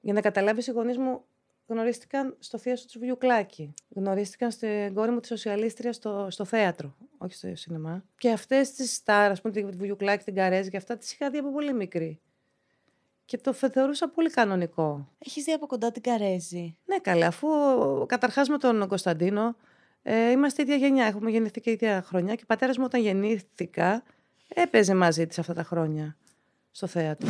Για να καταλάβεις, οι γονείς μου γνωρίστηκαν στο θέατρο του Βιουκλάκη. Γνωρίστηκαν στην κόρη μου τη Σοσιαλίστρια στο, στο θέατρο, όχι στο σινεμά. Και αυτές τις στάρ, ας πούμε, τη Βιουκλάκη, την Καρέζη και αυτά, τις είχα δει από πολύ μικρή και το θεωρούσα πολύ κανονικό. Έχεις δει από κοντά την Καρέζη. Ναι, καλά. Αφού καταρχάς με τον Κωνσταντίνο ε, είμαστε ίδια γενιά. Έχουμε γεννηθεί και ίδια χρονιά. Και ο πατέρας μου, όταν γεννήθηκα, έπαιζε μαζί της αυτά τα χρόνια στο θέατρο.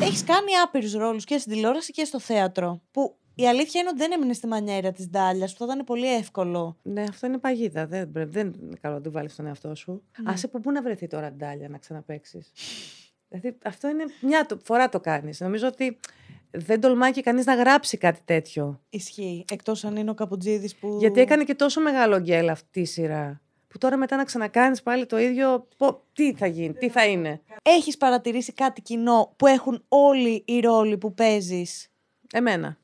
Έχει κάνει άπειρους ρόλους και στην τηλεόραση και στο θέατρο. Που η αλήθεια είναι ότι δεν έμεινε στη μανιέρα της Ντάλιας, που θα ήταν πολύ εύκολο. Ναι, αυτό είναι παγίδα. Δεν, δεν είναι καλό να το βάλει στον εαυτό σου. Ναι. που να βρεθεί τώρα Ντάλια να ξαναπέξει. Δηλαδή, αυτό είναι μια φορά το κάνεις. Νομίζω ότι δεν τολμάει και κανείς να γράψει κάτι τέτοιο. Ισχύει. Εκτός αν είναι ο Καπουτζίδη που. Γιατί έκανε και τόσο μεγάλο γκέλ αυτή η σειρά. Που τώρα μετά να ξανακάνεις πάλι το ίδιο. Πω, τι θα γίνει, τι θα είναι. Έχεις παρατηρήσει κάτι κοινό που έχουν όλοι οι ρόλοι που παίζεις. Εμένα.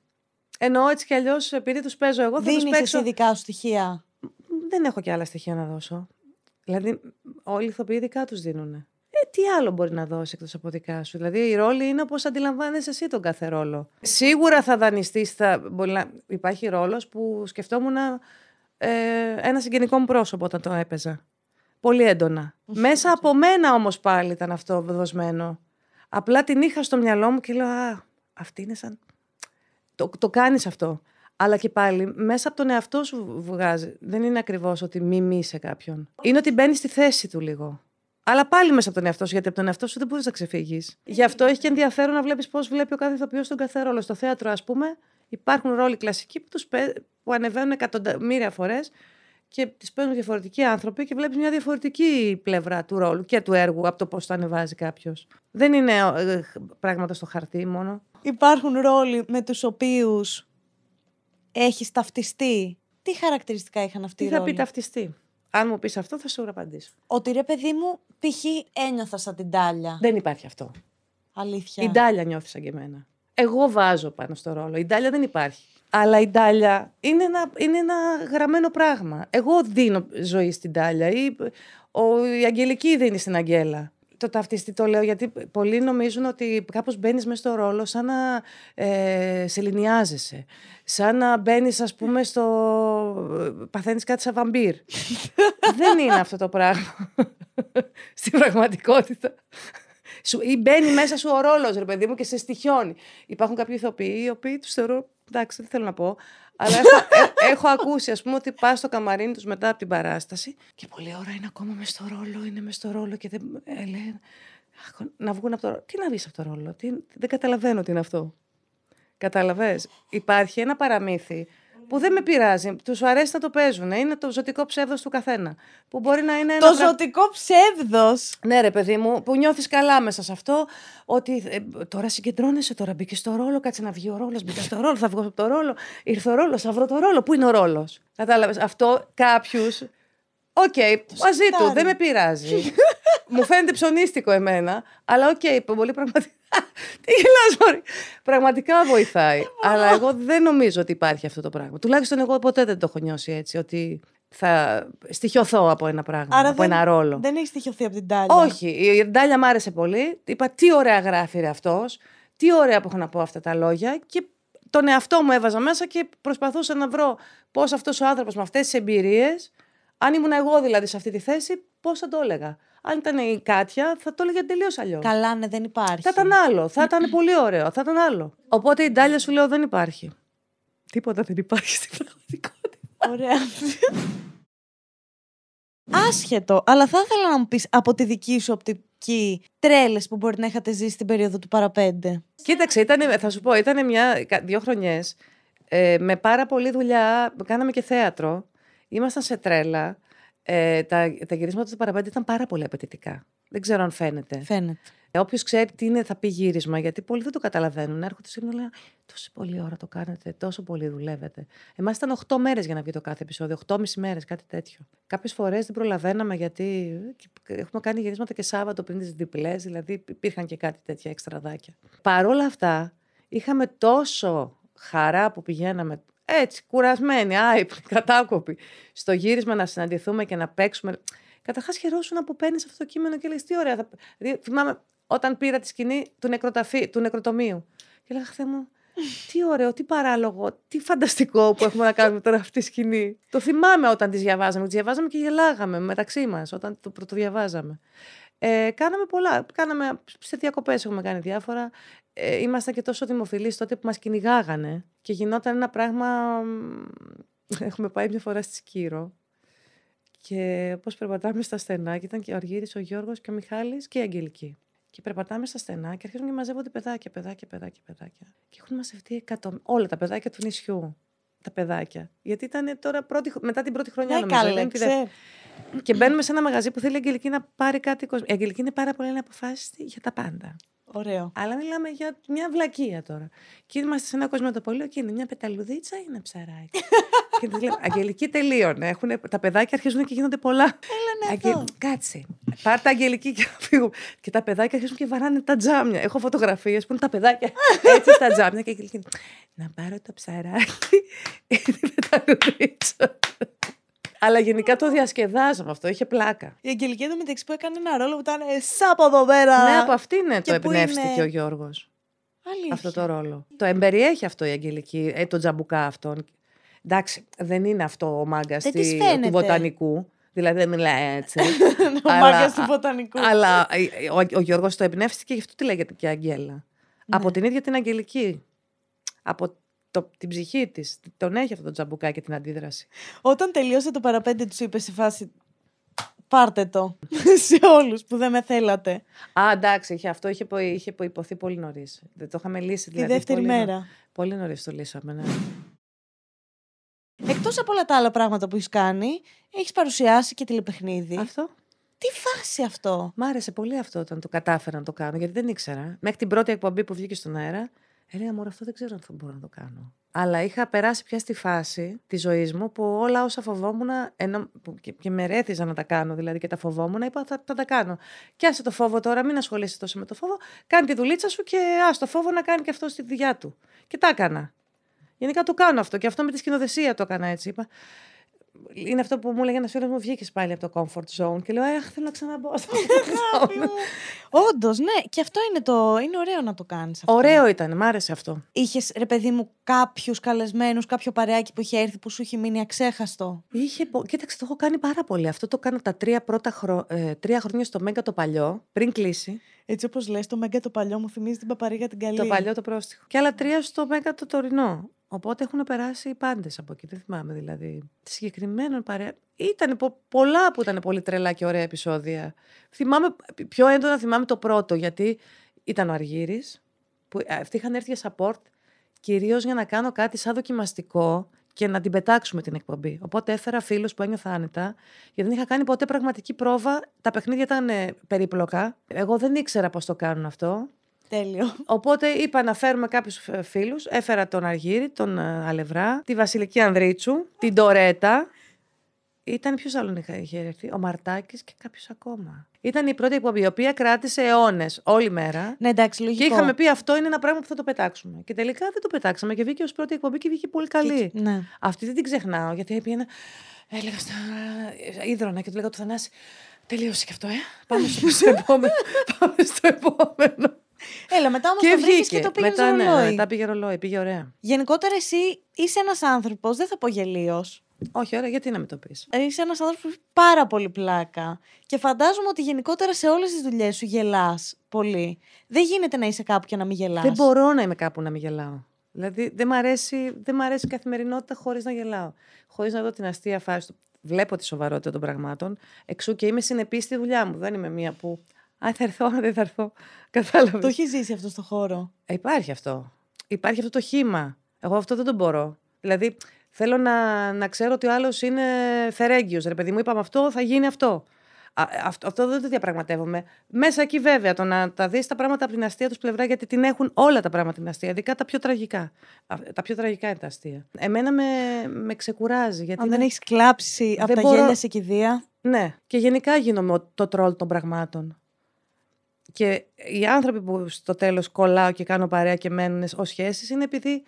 Ενώ έτσι κι αλλιώς επειδή τους παίζω εγώ θα τους παίξω. σου στοιχεία. Δεν έχω κι άλλα στοιχεία να δώσω. Δηλαδή, όλοι οι ηθοποιοί του δίνουν τι άλλο μπορεί να δώσει εκτός από δικά σου. Δηλαδή, η ρόλη είναι όπως αντιλαμβάνεσαι εσύ τον κάθε ρόλο. Σίγουρα θα δανειστείς. Θα... Να... Υπάρχει ρόλος που σκεφτόμουν ε, ένα συγγενικό μου πρόσωπο όταν το έπαιζα. Πολύ έντονα. Μέσα από μένα όμως πάλι ήταν αυτό δοσμένο. Απλά την είχα στο μυαλό μου και λέω Α, αυτή είναι σαν. Το, το κάνεις αυτό. Αλλά και πάλι μέσα από τον εαυτό σου βγάζει. Δεν είναι ακριβώς ότι μιμείς σε κάποιον. Είναι ότι μπαίνεις στη θέση του λίγο. Αλλά πάλι μέσα από τον εαυτό σου, γιατί από τον εαυτό σου δεν μπορείς να ξεφύγεις. Γι' αυτό έχει και ενδιαφέρον να βλέπεις πώς βλέπει ο κάθε ηθοποιός τον κάθε ρόλο. Στο θέατρο, ας πούμε, υπάρχουν ρόλοι κλασικοί που, τους που ανεβαίνουν εκατομμύρια φορές και τις παίζουν διαφορετικοί άνθρωποι και βλέπεις μια διαφορετική πλευρά του ρόλου και του έργου από το πώς το ανεβάζει κάποιος. Δεν είναι ε, πράγματα στο χαρτί μόνο. Υπάρχουν ρόλοι με τους οποίους έχεις ταυτιστεί. Τι χαρακτηριστικά είχαν αυτοί οι ρόλοι. Τι θα πει ταυτιστεί. Αν μου πεις αυτό, θα σου απαντήσω. Ότι ρε παιδί μου, π.χ. ένιωθα σαν την Τάλια. Δεν υπάρχει αυτό. Αλήθεια. Η Τάλια νιώθει σαν και εμένα. Εγώ βάζω πάνω στο ρόλο. Η Τάλια δεν υπάρχει. Αλλά η Τάλια είναι ένα, είναι ένα γραμμένο πράγμα. Εγώ δίνω ζωή στην Τάλια. Ή Η, ο, η Αγγελική δίνει στην Αγγέλα το ταυτιστή το λέω γιατί πολλοί νομίζουν ότι κάπως μπαίνεις μέσα στο ρόλο σαν να ε, σεληνιάζεσαι. Σαν να μπαίνεις ας πούμε στο... παθαίνεις κάτι σαν βαμπύρ. Δεν είναι αυτό το πράγμα. Στην πραγματικότητα. Σου, ή μπαίνει μέσα σου ο ρόλος, ρε παιδί μου, και σε στοιχιώνει. Υπάρχουν κάποιοι ηθοποιοί οι οποίοι τους θεωρώ. Εντάξει, δεν θέλω να πω, αλλά έχω, ε, ακούσει, ας πούμε, ότι πας στο καμαρίνι τους μετά από την παράσταση και πολλή ώρα είναι ακόμα μες στο ρόλο, είναι μες στο ρόλο και δεν. Ε, να βγουν από το ρόλο. Τι να δει από το ρόλο, τι, δεν καταλαβαίνω τι είναι αυτό. Κατάλαβες, υπάρχει ένα παραμύθι που δεν με πειράζει. Τους αρέσει να το παίζουν. Είναι το ζωτικό ψεύδος του καθένα. Που μπορεί να είναι ένα. Το ζωτικό ψεύδος! Ναι, ρε παιδί μου, που νιώθεις καλά μέσα σε αυτό. Ότι ε, τώρα συγκεντρώνεσαι, τώρα μπήκες στο ρόλο, κάτσε να βγει ο ρόλος. Μπήκες στο ρόλο, θα βγω από το ρόλο. Ήρθε ο ρόλος, θα βρω το ρόλο. Πού είναι ο ρόλος. Κατάλαβες. Αυτό κάποιους. Οκ, okay, μαζί του, δεν με πειράζει. μου φαίνεται ψωνίστικο εμένα, αλλά οκ, πολύ πραγματικά. Τι Πραγματικά βοηθάει. Αλλά εγώ δεν νομίζω ότι υπάρχει αυτό το πράγμα. Τουλάχιστον εγώ ποτέ δεν το έχω νιώσει έτσι, ότι θα στοιχειωθώ από ένα πράγμα, από δεν, ένα ρόλο. Δεν έχεις στοιχειωθεί από την Τάλια. Όχι. Η Τάλια μου άρεσε πολύ. Είπα τι ωραία γράφει ρε αυτός, τι ωραία που έχω να πω αυτά τα λόγια και τον εαυτό μου έβαζα μέσα και προσπαθούσα να βρω πώς αυτός ο άνθρωπος με αυτές τις εμπειρίες, αν ήμουν εγώ δηλαδή σε αυτή τη θέση, πώς θα το έλεγα αν ήταν η Κάτια, θα το έλεγε τελείως αλλιώς. Καλά, ναι, δεν υπάρχει. Θα ήταν άλλο. Θα ήταν πολύ ωραίο. Θα ήταν άλλο. Οπότε η Ντάλια σου λέω δεν υπάρχει. Τίποτα δεν υπάρχει στην πραγματικότητα. Ωραία. Άσχετο, αλλά θα ήθελα να μου πεις από τη δική σου οπτική τρέλες που μπορεί να είχατε ζήσει στην περίοδο του παραπέντε. Κοίταξε, θα σου πω, ήταν δύο χρονιές. Ε, με πάρα πολλή δουλειά, κάναμε και θέατρο. Ήμασταν σε τρέλα ε, τα, τα γυρίσματα του παραπέντε ήταν πάρα πολύ απαιτητικά. Δεν ξέρω αν φαίνεται. Φαίνεται. Ε, Όποιος ξέρει τι είναι, θα πει γύρισμα, γιατί πολλοί δεν το καταλαβαίνουν. Έρχονται σε και λένε Τόση πολλή ώρα το κάνετε, τόσο πολύ δουλεύετε. Εμάς ήταν 8 μέρες για να βγει το κάθε επεισόδιο, 8,5 μέρες, κάτι τέτοιο. Κάποιες φορές δεν προλαβαίναμε, γιατί ε, έχουμε κάνει γυρίσματα και Σάββατο πριν τις διπλές, δηλαδή υπήρχαν και κάτι τέτοια εξτραδάκια. Παρ' όλα αυτά, είχαμε τόσο χαρά που πηγαίναμε έτσι, κουρασμένοι, άϊπνοι, κατάκοποι, στο γύρισμα να συναντηθούμε και να παίξουμε. Καταρχάς, χαιρόσουν που παίρνεις αυτό το κείμενο και λες: Τι ωραία. Θα... θυμάμαι όταν πήρα τη σκηνή του, νεκροταφή, του νεκροτομείου. Και λέγα, Χθε μου, τι ωραίο, τι παράλογο, τι φανταστικό που έχουμε να κάνουμε τώρα αυτή τη σκηνή. το θυμάμαι όταν τη διαβάζαμε. Τη διαβάζαμε και γελάγαμε μεταξύ μας όταν το πρωτοδιαβάζαμε. Ε, κάναμε πολλά. Κάναμε, σε διακοπές έχουμε κάνει διάφορα ε, και τόσο δημοφιλείς τότε που μας κυνηγάγανε και γινόταν ένα πράγμα. Έχουμε πάει μια φορά στη Σκύρο και όπως περπατάμε στα στενά, και ήταν και ο Αργύρης, ο Γιώργος και ο Μιχάλης και η Αγγελική. Και περπατάμε στα στενά και αρχίζουν και μαζεύονται παιδάκια, παιδάκια, παιδάκια, παιδάκια. Και έχουν μαζευτεί εκατο... όλα τα παιδάκια του νησιού. Τα παιδάκια. Γιατί ήταν τώρα πρώτη... μετά την πρώτη χρονιά ναι, νομίζω. Και μπαίνουμε σε ένα μαγαζί που θέλει η Αγγελική να πάρει κάτι κόσμο. Η Αγγελική είναι πάρα πολύ αποφάσιστη για τα πάντα. Ωραίο. Αλλά μιλάμε για μια βλακεία τώρα. Και είμαστε σε ένα πολύ και είναι μια πεταλουδίτσα ή ένα ψαράκι. και τη Αγγελική τελείωνε. Έχουν, τα παιδάκια αρχίζουν και γίνονται πολλά. Έλα ναι, Αγγε... Κάτσε. Πάρ τα Αγγελική και φύγουν. Και τα παιδάκια αρχίζουν και βαράνε τα τζάμια. Έχω φωτογραφίες που είναι τα παιδάκια έτσι στα τζάμια. Και η Να πάρω το ψαράκι ή την πεταλουδίτσα. Αλλά γενικά το διασκεδάζαμε αυτό, είχε πλάκα. Η Αγγελική μεταξύ που έκανε ένα ρόλο που ήταν εσά από εδώ πέρα. Ναι, από αυτήν το εμπνεύστηκε είναι... ο Γιώργος. Αυτό το ρόλο. Το εμπεριέχει αυτό η Αγγελική, ε, το τζαμπουκά αυτόν. Εντάξει, δεν είναι αυτό ο μάγκα του βοτανικού. Δηλαδή δεν μιλάει έτσι. ο μάγκα του βοτανικού. Αλλά ε, ο, ο Γιώργος το εμπνεύστηκε, γι' αυτό τη λέγεται και η Αγγέλα. Ναι. Από την ίδια την Αγγελική. Από το, την ψυχή της. Τον έχει αυτό το τζαμπουκάκι την αντίδραση. Όταν τελείωσε το παραπέντε, τους είπε στη φάση. Πάρτε το σε όλους που δεν με θέλατε. Α, εντάξει, είχε, αυτό είχε, είχε υποθεί πολύ νωρίς. Δεν το είχαμε λύσει δηλαδή. Τη δεύτερη πολύ μέρα. Πολύ νωρίς το λύσαμε, ναι. Εκτός από όλα τα άλλα πράγματα που έχεις κάνει, έχεις παρουσιάσει και τηλεπαιχνίδι. Αυτό. Τι φάση αυτό. Μ' άρεσε πολύ αυτό όταν το κατάφερα να το κάνω, γιατί δεν ήξερα. Μέχρι την πρώτη εκπομπή που βγήκε στον αέρα, Έλεγα, μωρέ, αυτό δεν ξέρω αν θα μπορώ να το κάνω. Αλλά είχα περάσει πια στη φάση της ζωής μου που όλα όσα φοβόμουν, και, και με ρέθιζα να τα κάνω δηλαδή και τα φοβόμουν, είπα θα, θα τα κάνω. Και άσε το φόβο τώρα, μην ασχολείσαι τόσο με το φόβο, κάνει τη δουλίτσα σου και ας το φόβο να κάνει και αυτό στη δουλειά του. Και τα έκανα. Γενικά το κάνω αυτό και αυτό με τη σκηνοδεσία το έκανα έτσι. Είπα, είναι αυτό που μου έλεγε ένας φίλος μου, βγήκες πάλι από το comfort zone. Και λέω, Αχ, θέλω να ξαναμπω Όντως, ναι, και αυτό είναι το. Είναι ωραίο να το κάνεις. Ωραίο ήταν, μ' άρεσε αυτό. Είχες, ρε παιδί μου, κάποιους καλεσμένους, κάποιο παρεάκι που είχε έρθει που σου είχε μείνει αξέχαστο. Είχε, κοίταξε, το έχω κάνει πάρα πολύ. Αυτό το κάνω τα τρία πρώτα χρο... ε, τρία χρόνια στο Μέγκα το παλιό, πριν κλείσει. Έτσι όπως λες, το Μέγκα το παλιό μου θυμίζει την παπαρίγα την καλή. Το παλιό το πρόστιχο. Και άλλα τρία στο Μέγκα το τωρινό. Οπότε έχουν περάσει οι πάντες από εκεί. Δεν θυμάμαι δηλαδή. Συγκεκριμένων παρέα. Ήταν πο- πολλά που ήταν πολύ τρελά και ωραία επεισόδια. Θυμάμαι, πιο έντονα θυμάμαι το πρώτο, γιατί ήταν ο Αργύρι. Που... Ε, αυτοί είχαν έρθει για support κυρίως για να κάνω κάτι σαν δοκιμαστικό και να την πετάξουμε την εκπομπή. Οπότε έφερα φίλους που ένιωθα άνετα, γιατί δεν είχα κάνει ποτέ πραγματική πρόβα. Τα παιχνίδια ήταν περίπλοκα. Εγώ δεν ήξερα πώς το κάνουν αυτό. Τέλειο. Οπότε είπα να φέρουμε κάποιους ε, φίλους. Έφερα τον Αργύρι, τον ε, Αλευρά, τη Βασιλική Ανδρίτσου, την Τωρέτα. Ήταν ποιος άλλον είχε έρθει, ο Μαρτάκης και κάποιος ακόμα. Ήταν η πρώτη εκπομπή, η οποία κράτησε αιώνες όλη μέρα. Ναι, εντάξει, λογικό. Και είχαμε πει αυτό είναι ένα πράγμα που θα το πετάξουμε. Και τελικά δεν το πετάξαμε και βγήκε ως πρώτη εκπομπή και βγήκε πολύ καλή. Ναι. Αυτή δεν την ξεχνάω, γιατί Ένα... Έλεγα στα. ίδρωνα ε, και του λέγα του Θανάση. Τελείωσε και αυτό, ε. Πάμε στο επόμενο. Πάμε στο επόμενο. Έλα, μετά όμως το βρήκε και το πήγε μετά, ρολόι. Ναι, μετά πήγε ρολόι, πήγε ωραία. Γενικότερα εσύ είσαι ένας άνθρωπος, δεν θα πω γελίος. Όχι, ωραία, γιατί να με το πεις. Είσαι ένας άνθρωπος που πάρα πολύ πλάκα. Και φαντάζομαι ότι γενικότερα σε όλες τις δουλειές σου γελάς πολύ. Δεν γίνεται να είσαι κάπου και να μην γελάς. Δεν μπορώ να είμαι κάπου να μην γελάω. Δηλαδή δεν μ' αρέσει, δεν μ αρέσει η καθημερινότητα χωρίς να γελάω. Χωρίς να δω την αστεία φάση του. Βλέπω τη σοβαρότητα των πραγμάτων. Εξού και είμαι συνεπής στη δουλειά μου. Δεν είμαι μία που αν θα έρθω, αν δεν θα έρθω. Κατάλαβες. Το έχει ζήσει αυτό στο χώρο. Ε, υπάρχει αυτό. Υπάρχει αυτό το χήμα. Εγώ αυτό δεν το μπορώ. Δηλαδή, θέλω να, να ξέρω ότι ο άλλος είναι φερέγγιος. Ρε παιδί μου, είπαμε αυτό, θα γίνει αυτό. Α, αυτό, αυτό δεν το διαπραγματεύομαι. Μέσα εκεί, βέβαια, το να τα δεις τα πράγματα από την αστεία τους πλευρά, γιατί την έχουν όλα τα πράγματα την αστεία, ειδικά τα πιο τραγικά. Τα πιο τραγικά είναι τα αστεία. Εμένα με, με ξεκουράζει. Γιατί Αν δεν έχεις κλάψει από τα μπορώ... σε κηδεία. Ναι. Και γενικά γίνομαι το τρόλ των πραγμάτων. Και οι άνθρωποι που στο τέλος κολλάω και κάνω παρέα και μένουν ως σχέσεις είναι επειδή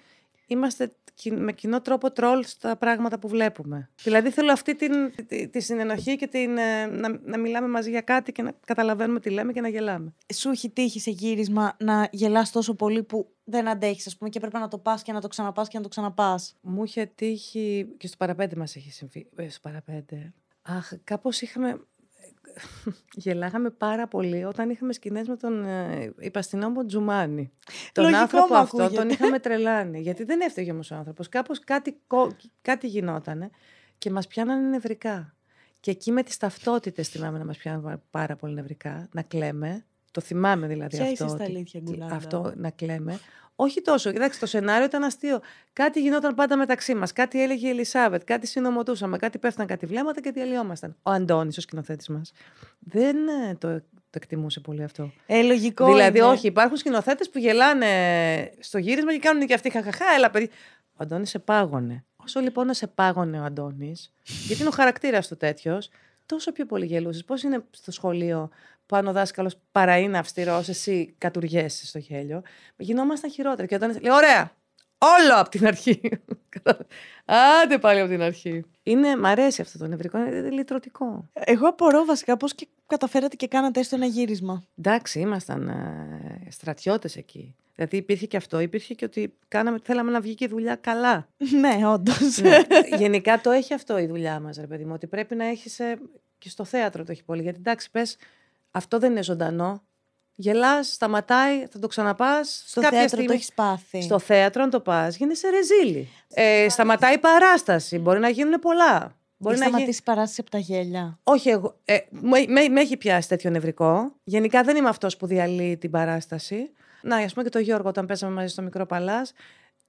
είμαστε με κοινό τρόπο τρόλ στα πράγματα που βλέπουμε. Δηλαδή θέλω αυτή τη, τη συνενοχή και ε, να, να μιλάμε μαζί για κάτι και να καταλαβαίνουμε τι λέμε και να γελάμε. Σου έχει τύχει σε γύρισμα να γελάς τόσο πολύ που δεν αντέχεις, ας πούμε και πρέπει να το πά και να το ξαναπάς και να το ξαναπάς. Μου είχε τύχει και στο παραπέντε μας έχει συμβεί. Ε, στο παραπέντε. Αχ, κάπως είχαμε γελάγαμε πάρα πολύ όταν είχαμε σκηνές με τον ε, υπαστινόμο Τζουμάνι. Τον άνθρωπο αυτό τον είχαμε τρελάνει. Γιατί δεν έφταιγε όμως ο άνθρωπος. Κάπως κάτι, κάτι γινότανε και μας πιάνανε νευρικά. Και εκεί με τις ταυτότητες θυμάμαι να μας πιάνουν πάρα πολύ νευρικά, να κλαίμε. Το θυμάμαι δηλαδή Ποια αυτό. αλήθεια, αυτό να κλαίμε. Όχι τόσο. Κοιτάξτε, το σενάριο ήταν αστείο. Κάτι γινόταν πάντα μεταξύ μας. Κάτι έλεγε η Ελισάβετ, κάτι συνομωτούσαμε, κάτι πέφτιαν, κάτι βλέμματα και διαλυόμασταν. Ο Αντώνης, ο σκηνοθέτης μας, δεν ε, το, το εκτιμούσε πολύ αυτό. Ε, λογικό. Δηλαδή, είναι. όχι, υπάρχουν σκηνοθέτες που γελάνε στο γύρισμα και κάνουν και αυτοί χαχαχά. Έλα, παιδί. Ο Αντώνης σε πάγωνε. Όσο λοιπόν να σε πάγωνε ο Αντώνης, γιατί είναι ο χαρακτήρας του τέτοιος, τόσο πιο πολύ γελούσες. Πώς είναι στο σχολείο που αν ο δάσκαλος παρά είναι αυστηρός, εσύ κατουργέσαι στο χέλιο. Γινόμασταν χειρότεροι. Και όταν λέει, ωραία, όλο από την αρχή. Άντε πάλι από την αρχή. Είναι, μ' αρέσει αυτό το νευρικό, είναι λυτρωτικό. Εγώ απορώ βασικά πώς και καταφέρατε και κάνατε έστω ένα γύρισμα. Εντάξει, ήμασταν ε, στρατιώτες εκεί. Δηλαδή υπήρχε και αυτό, υπήρχε και ότι κάναμε, θέλαμε να βγει και η δουλειά καλά. ναι, όντως. Ναι. Γενικά το έχει αυτό η δουλειά μας, ρε παιδί μου, ότι πρέπει να έχεις. Ε, και στο θέατρο το έχει πολύ. Γιατί εντάξει, πες, αυτό δεν είναι ζωντανό. Γελάς, σταματάει, θα το ξαναπάς. Στο θέατρο στιγμή... το έχεις πάθει. Στο θέατρο, αν το πας, γίνεσαι ρεζίλη. Ε, σταματάει η παράσταση. Μπορεί να γίνουν πολλά. Μπορεί να σταματήσει η παράσταση από τα γέλια. Όχι, εγώ, ε, με, με, με, έχει πιάσει τέτοιο νευρικό. Γενικά δεν είμαι αυτός που διαλύει την παράσταση. Να, ας πούμε και το Γιώργο, όταν πέσαμε μαζί στο μικρό παλάς,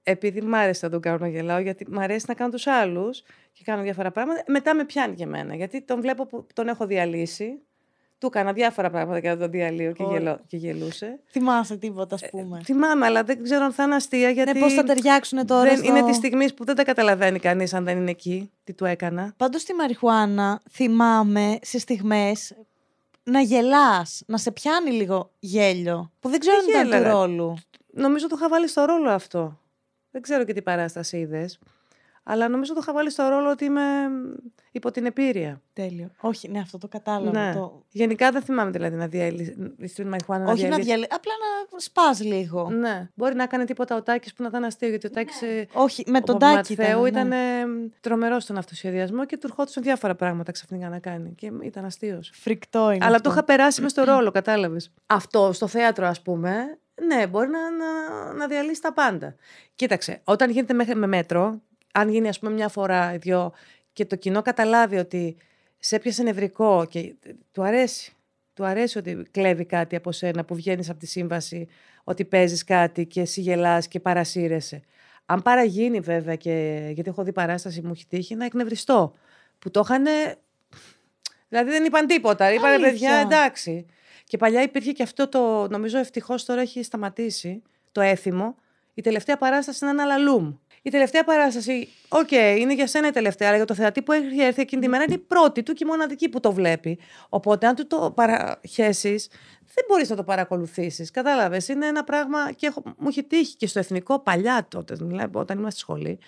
επειδή μ' άρεσε να τον κάνω να γελάω, γιατί μ' αρέσει να κάνω τους άλλους και κάνω διάφορα πράγματα. Μετά με πιάνει και εμένα, γιατί τον βλέπω που τον έχω διαλύσει του έκανα διάφορα πράγματα και τον διαλύω και, γελώ, και γελούσε. Θυμάσαι τίποτα, ας ε, πούμε. Ε, θυμάμαι, αλλά δεν ξέρω αν θα είναι αστεία. Ναι, γιατί ναι, πώς θα ταιριάξουν τώρα. Δεν, Είναι της στιγμής που δεν τα καταλαβαίνει κανείς αν δεν είναι εκεί τι του έκανα. Πάντως στη Μαριχουάνα θυμάμαι σε στιγμές να γελάς, να σε πιάνει λίγο γέλιο. Που δεν ξέρω αν ήταν του ρόλου. Νομίζω το είχα βάλει στο ρόλο αυτό. Δεν ξέρω και τι παράσταση είδες. Αλλά νομίζω το είχα βάλει στο ρόλο ότι είμαι υπό την επίρρεια. Τέλειο. Όχι, ναι, αυτό το κατάλαβα. Ναι. Το... Γενικά δεν θυμάμαι δηλαδή να διαλύσει. Στην μαϊχουάνα Όχι να διαλύσει. Απλά να σπάς λίγο. Ναι. Μπορεί να κάνει τίποτα ο Τάκης που να ήταν αστείο. Γιατί ο Τάκη. Ναι. Ε, Όχι, με τον Τάκη. Θεού ήταν, ναι. ήταν τρομερός στον αυτοσχεδιασμό και του ερχόντουσαν διάφορα πράγματα ξαφνικά να κάνει. Και ήταν αστείος. Φρικτό είναι. Αλλά αυτό. το είχα περάσει μες στο ναι. ρόλο, κατάλαβες. Αυτό στο θέατρο, ας πούμε, ναι, μπορεί να, να, να διαλύσει τα πάντα. Κοίταξε, όταν γίνεται με μέτρο, αν γίνει ας πούμε μια φορά, δυο, και το κοινό καταλάβει ότι σε έπιασε νευρικό και του αρέσει. Του αρέσει ότι κλέβει κάτι από σένα, που βγαίνεις από τη σύμβαση, ότι παίζεις κάτι και εσύ γελάς και παρασύρεσαι. Αν παραγίνει βέβαια, και, γιατί έχω δει παράσταση, μου έχει τύχει να εκνευριστώ. Που το είχαν. Δηλαδή δεν είπαν τίποτα. Είπαν παιδιά, εντάξει. Και παλιά υπήρχε και αυτό το. Νομίζω ευτυχώς τώρα έχει σταματήσει το έθιμο. Η τελευταία παράσταση είναι ένα λαλούμ η τελευταία παράσταση, οκ, είναι για σένα η τελευταία, αλλά για το θεατή που έχει έρθει εκείνη τη μέρα είναι η πρώτη του και η μοναδική που το βλέπει. Οπότε, αν του το παραχέσεις, δεν μπορείς να το παρακολουθήσεις. Κατάλαβες. Είναι ένα πράγμα. και έχω, μου έχει τύχει και στο εθνικό παλιά τότε, δηλαδή, όταν ήμασταν στη σχολή,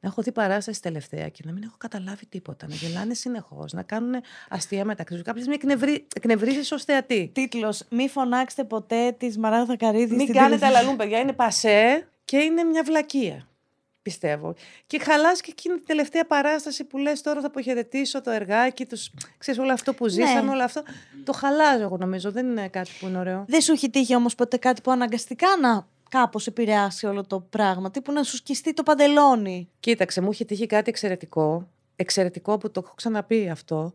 να έχω δει παράσταση τελευταία και να μην έχω καταλάβει τίποτα. Να γελάνε συνεχώς, να κάνουν αστεία μεταξύ τους. Κάποιε με εκνευρίζεις ως θεατή. Τίτλος Μη φωνάξετε ποτέ της Μαράδα Καρίδη. Μην κάνετε αλαλούν, παιδιά. Είναι πασέ και είναι μια βλακεία πιστεύω. Και χαλάς και εκείνη την τελευταία παράσταση που λες τώρα θα αποχαιρετήσω το εργάκι τους. Ξέρεις όλο αυτό που ναι. ζήσαμε, ναι. όλο αυτό. Το χαλάζω, εγώ νομίζω. Δεν είναι κάτι που είναι ωραίο. Δεν σου έχει τύχει όμως ποτέ κάτι που αναγκαστικά να κάπως επηρεάσει όλο το πράγμα, τύπου να σου σκιστεί το παντελόνι. Κοίταξε, μου έχει τύχει κάτι εξαιρετικό, εξαιρετικό που το έχω ξαναπεί αυτό,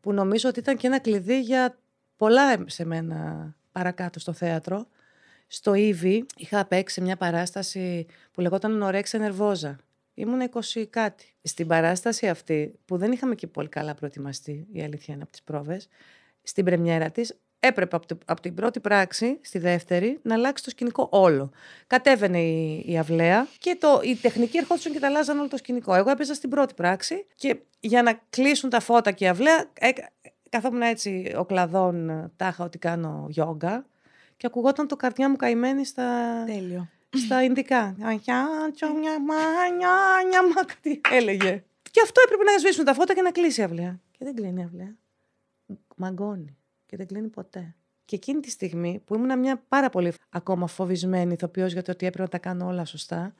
που νομίζω ότι ήταν και ένα κλειδί για πολλά σε μένα παρακάτω στο θέατρο στο Ήβη είχα παίξει μια παράσταση που λεγόταν Ορέξα Νερβόζα. Ήμουν 20 κάτι. Στην παράσταση αυτή, που δεν είχαμε και πολύ καλά προετοιμαστεί, η αλήθεια είναι από τις πρόβες, στην πρεμιέρα της έπρεπε από, το, από την πρώτη πράξη στη δεύτερη να αλλάξει το σκηνικό όλο. Κατέβαινε η, η αυλαία και το, οι τεχνικοί ερχόντουσαν και τα αλλάζαν όλο το σκηνικό. Εγώ έπαιζα στην πρώτη πράξη και για να κλείσουν τα φώτα και η αυλαία, ε, καθόμουν έτσι ο κλαδόν τάχα ότι κάνω γιόγκα και ακουγόταν το καρδιά μου καημένη στα... Τέλειο. Στα Ινδικά. Ε. κάτι έλεγε. Και αυτό έπρεπε να σβήσουν τα φώτα και να κλείσει η αυλαία. Και δεν κλείνει η αυλαία. Μαγκώνει. Και δεν κλείνει ποτέ. Και εκείνη τη στιγμή που ήμουν μια πάρα πολύ ακόμα φοβισμένη ηθοποιός για το ότι έπρεπε να τα κάνω όλα σωστά,